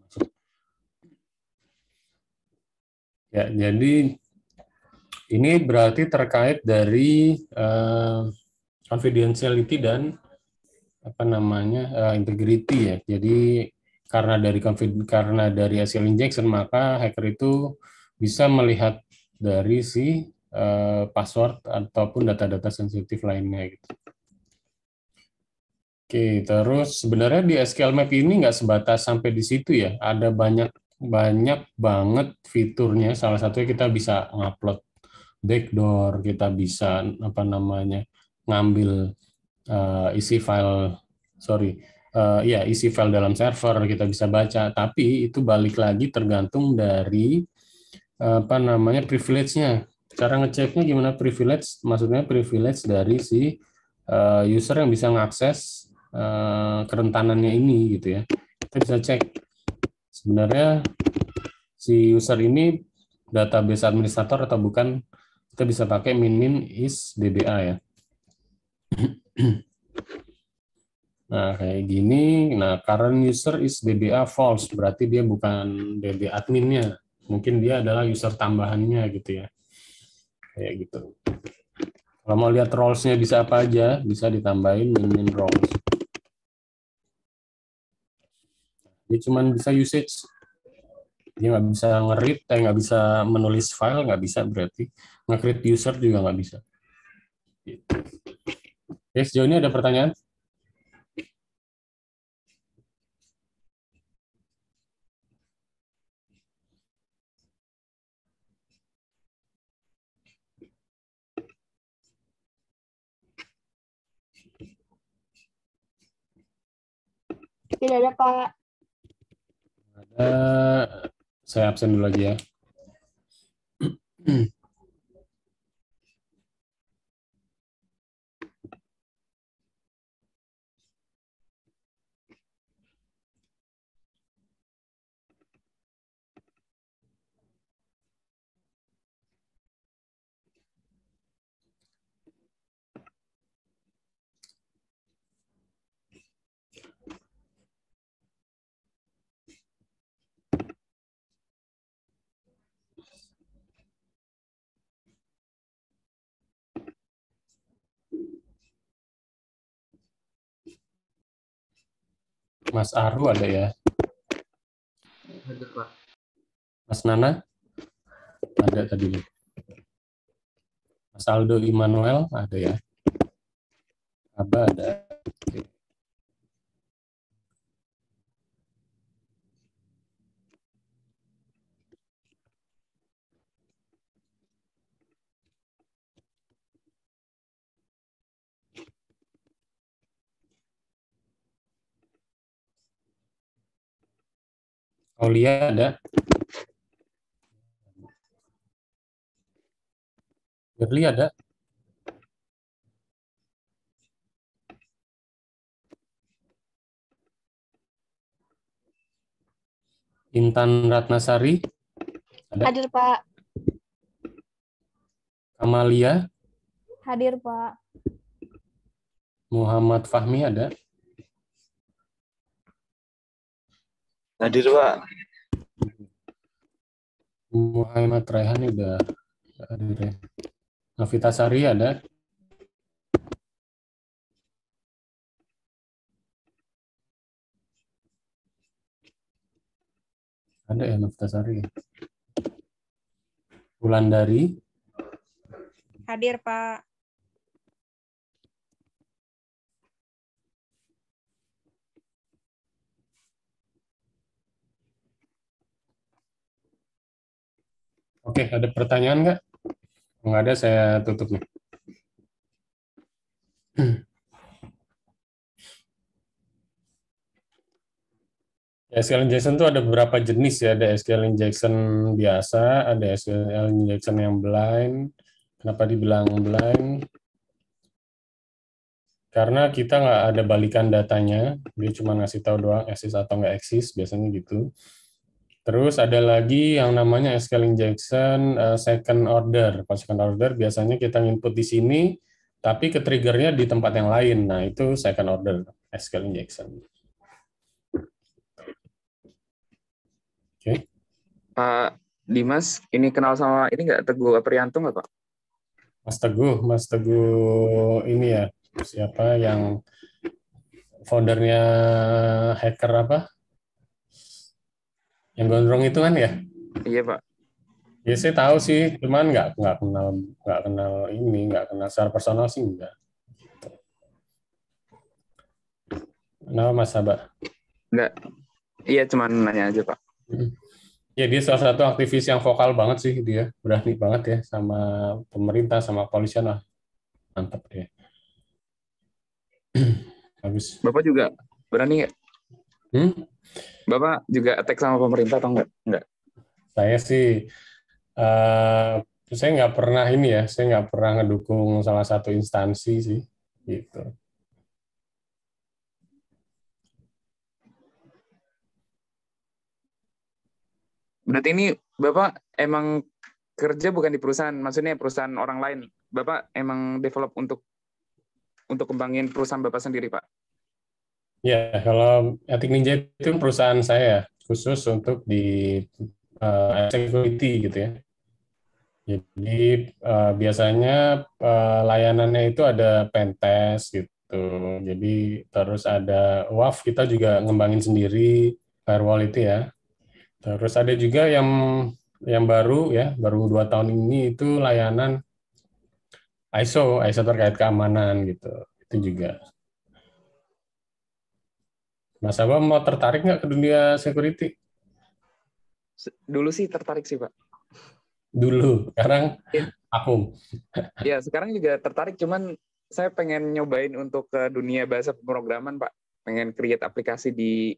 Ya, jadi ini berarti terkait dari uh, confidentiality dan apa namanya uh, integrity ya. Jadi karena dari karena dari hasil injection maka hacker itu bisa melihat dari si uh, password ataupun data-data sensitif lainnya gitu. Oke, terus sebenarnya di SQL Map ini nggak sebatas sampai di situ ya. Ada banyak banyak banget fiturnya. Salah satunya kita bisa ngupload backdoor, kita bisa apa namanya ngambil uh, isi file, sorry, uh, ya isi file dalam server kita bisa baca. Tapi itu balik lagi tergantung dari apa namanya privilege-nya. Cara ngeceknya gimana privilege? Maksudnya privilege dari si uh, user yang bisa mengakses uh, eh, kerentanannya ini gitu ya. Kita bisa cek sebenarnya si user ini database administrator atau bukan. Kita bisa pakai min min is DBA ya. Nah, kayak gini. Nah, current user is DBA false, berarti dia bukan db adminnya mungkin dia adalah user tambahannya gitu ya kayak gitu kalau mau lihat roles-nya bisa apa aja bisa ditambahin min min roles dia cuma bisa usage dia nggak bisa ngerit eh nggak bisa menulis file nggak bisa berarti nge user juga nggak bisa gitu. Oke, sejauh ini ada pertanyaan? Tidak ada, Pak. Ada. Saya absen dulu lagi ya. Mas Aru ada ya? Ada, Pak. Mas Nana? Ada tadi. Mas Aldo Immanuel ada ya? Aba ada. Oke. Aulia ada. Berli ada. Intan Ratnasari. Ada. Hadir, Pak. Amalia. Hadir, Pak. Muhammad Fahmi ada. Hadir Pak. Muhammad Raihan udah hadir ya. Novita Sari ada? Ada ya Novita Sari. Ya? dari? Hadir Pak. Oke, ada pertanyaan nggak? Nggak ada, saya tutup nih. SQL injection itu ada beberapa jenis ya, ada SQL injection biasa, ada SQL injection yang blind. Kenapa dibilang blind? Karena kita nggak ada balikan datanya, dia cuma ngasih tahu doang eksis atau nggak eksis, biasanya gitu. Terus ada lagi yang namanya SQL injection uh, eh, second order. Kalau second order biasanya kita input di sini, tapi ke triggernya di tempat yang lain. Nah itu second order SQL injection. Oke. Okay. Pak Dimas, ini kenal sama ini nggak Teguh Aprianto nggak Pak? Mas Teguh, Mas Teguh ini ya siapa yang foundernya hacker apa? Yang gondrong itu kan ya? Iya pak. Iya saya tahu sih, cuman nggak nggak kenal nggak kenal ini nggak kenal secara personal sih enggak. kenal Mas sabar Enggak. Iya cuman nanya aja pak. Iya dia salah satu aktivis yang vokal banget sih dia, berani banget ya sama pemerintah sama kepolisian lah. Mantap dia. Habis. Bapak juga berani nggak? Hmm? Bapak juga attack sama pemerintah atau enggak? Enggak. Saya sih uh, saya nggak pernah ini ya, saya nggak pernah ngedukung salah satu instansi sih, gitu. Berarti ini Bapak emang kerja bukan di perusahaan, maksudnya perusahaan orang lain. Bapak emang develop untuk untuk kembangin perusahaan Bapak sendiri, Pak? Ya, kalau Etik Ninja itu perusahaan saya khusus untuk di uh, security gitu ya. Jadi uh, biasanya uh, layanannya itu ada pentest gitu. Jadi terus ada WAF kita juga ngembangin sendiri firewall itu ya. Terus ada juga yang yang baru ya, baru dua tahun ini itu layanan ISO, ISO terkait keamanan gitu. Itu juga. Mas Abang mau tertarik nggak ke dunia security? Dulu sih tertarik sih, Pak. Dulu, sekarang ya. aku. ya, sekarang juga tertarik, cuman saya pengen nyobain untuk ke dunia bahasa pemrograman, Pak. Pengen create aplikasi di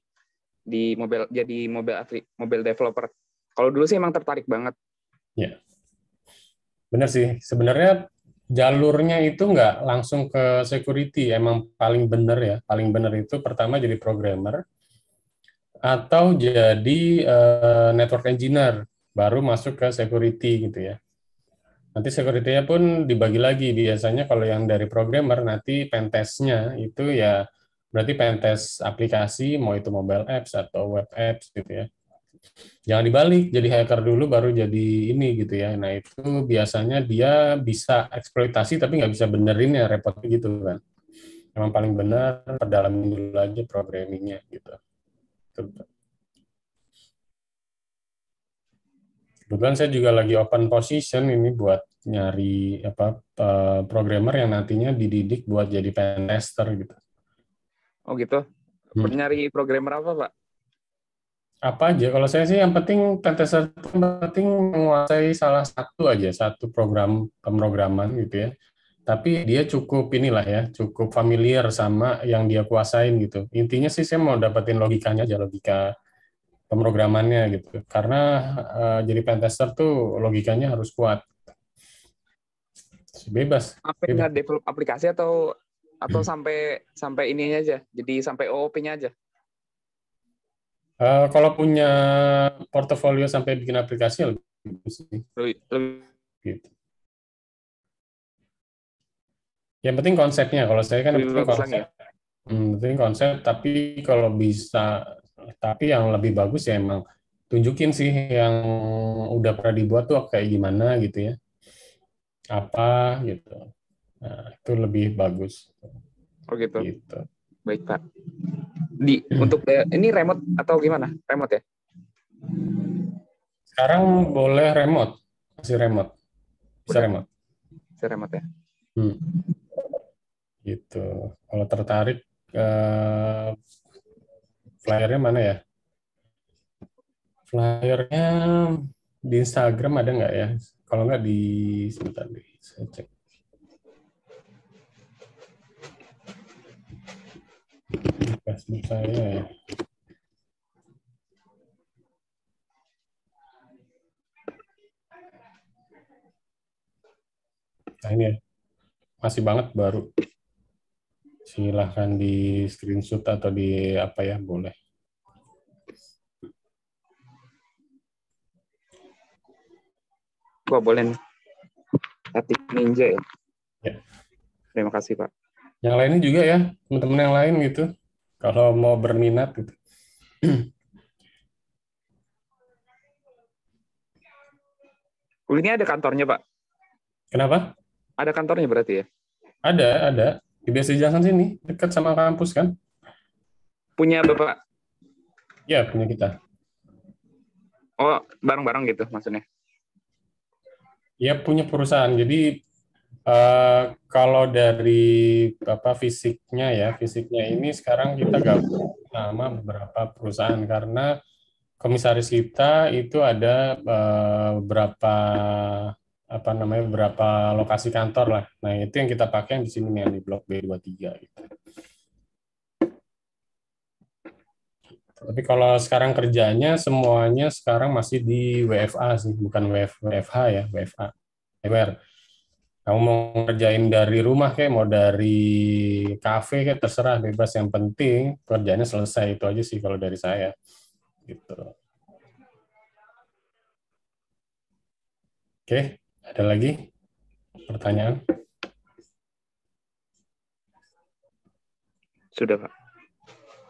di mobile jadi mobile mobile developer. Kalau dulu sih emang tertarik banget. Ya. Benar sih. Sebenarnya jalurnya itu nggak langsung ke security emang paling benar ya paling benar itu pertama jadi programmer atau jadi uh, network engineer baru masuk ke security gitu ya nanti security-nya pun dibagi lagi biasanya kalau yang dari programmer nanti pentesnya itu ya berarti pentes aplikasi mau itu mobile apps atau web apps gitu ya jangan dibalik jadi hacker dulu baru jadi ini gitu ya nah itu biasanya dia bisa eksploitasi tapi nggak bisa benerin ya repot gitu kan emang paling benar perdalamin dulu aja programmingnya gitu kebetulan saya juga lagi open position ini buat nyari apa eh, programmer yang nantinya dididik buat jadi pentester gitu oh gitu hmm. nyari programmer apa pak apa aja kalau saya sih yang penting pentester itu penting menguasai salah satu aja satu program pemrograman gitu ya tapi dia cukup inilah ya cukup familiar sama yang dia kuasain gitu intinya sih saya mau dapetin logikanya aja logika pemrogramannya gitu karena uh, jadi pentester tuh logikanya harus kuat bebas apa bebas. develop aplikasi atau atau hmm. sampai sampai ininya aja jadi sampai OOP-nya aja Eh, kalau punya portofolio sampai bikin aplikasi ya lebih sih. Gitu. Yang penting konsepnya. Kalau saya kan itu konsep. Hmm, penting konsep. Tapi kalau bisa, tapi yang lebih bagus ya emang tunjukin sih yang udah pernah dibuat tuh kayak gimana gitu ya. Apa gitu. Nah, itu lebih bagus. Oh gitu. gitu. Baik Pak di hmm. untuk ini remote atau gimana? Remote ya? Sekarang boleh remote, masih remote, bisa remote. Bisa remote ya. Hmm. Gitu. Kalau tertarik, uh, flyernya mana ya? Flyernya di Instagram ada nggak ya? Kalau nggak di sebentar deh, saya cek. Facebook saya ya. Nah ini ya. masih banget baru. Silahkan di screenshot atau di apa ya boleh. kok boleh Atik Ninja ya. ya. Terima kasih Pak yang lainnya juga ya teman-teman yang lain gitu kalau mau berminat gitu Ini ada kantornya, Pak. Kenapa? Ada kantornya berarti ya? Ada, ada. Di biasa Jangan sini, dekat sama kampus kan? Punya Bapak? Ya, punya kita. Oh, bareng-bareng gitu maksudnya? Ya, punya perusahaan. Jadi Eh, kalau dari bapak fisiknya ya, fisiknya ini sekarang kita gabung sama beberapa perusahaan karena komisaris kita itu ada uh, beberapa apa namanya beberapa lokasi kantor lah. Nah, itu yang kita pakai di sini yang di blok B23 gitu. Tapi kalau sekarang kerjanya semuanya sekarang masih di WFA sih, bukan WF, WFH ya, WFA kamu mau ngerjain dari rumah kayak mau dari kafe kayak terserah bebas yang penting kerjanya selesai itu aja sih kalau dari saya gitu oke ada lagi pertanyaan sudah pak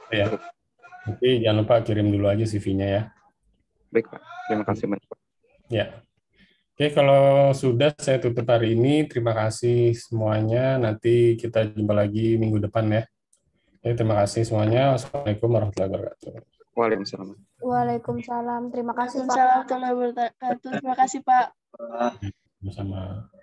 ya nanti jangan lupa kirim dulu aja CV-nya ya baik pak terima kasih banyak pak ya Oke, kalau sudah saya tutup hari ini. Terima kasih semuanya. Nanti kita jumpa lagi minggu depan ya. Oke, terima kasih semuanya. Assalamualaikum warahmatullahi wabarakatuh. Waalaikumsalam. Waalaikumsalam. Terima kasih Pak. Waalaikumsalam. Terima kasih Pak. Sama-sama.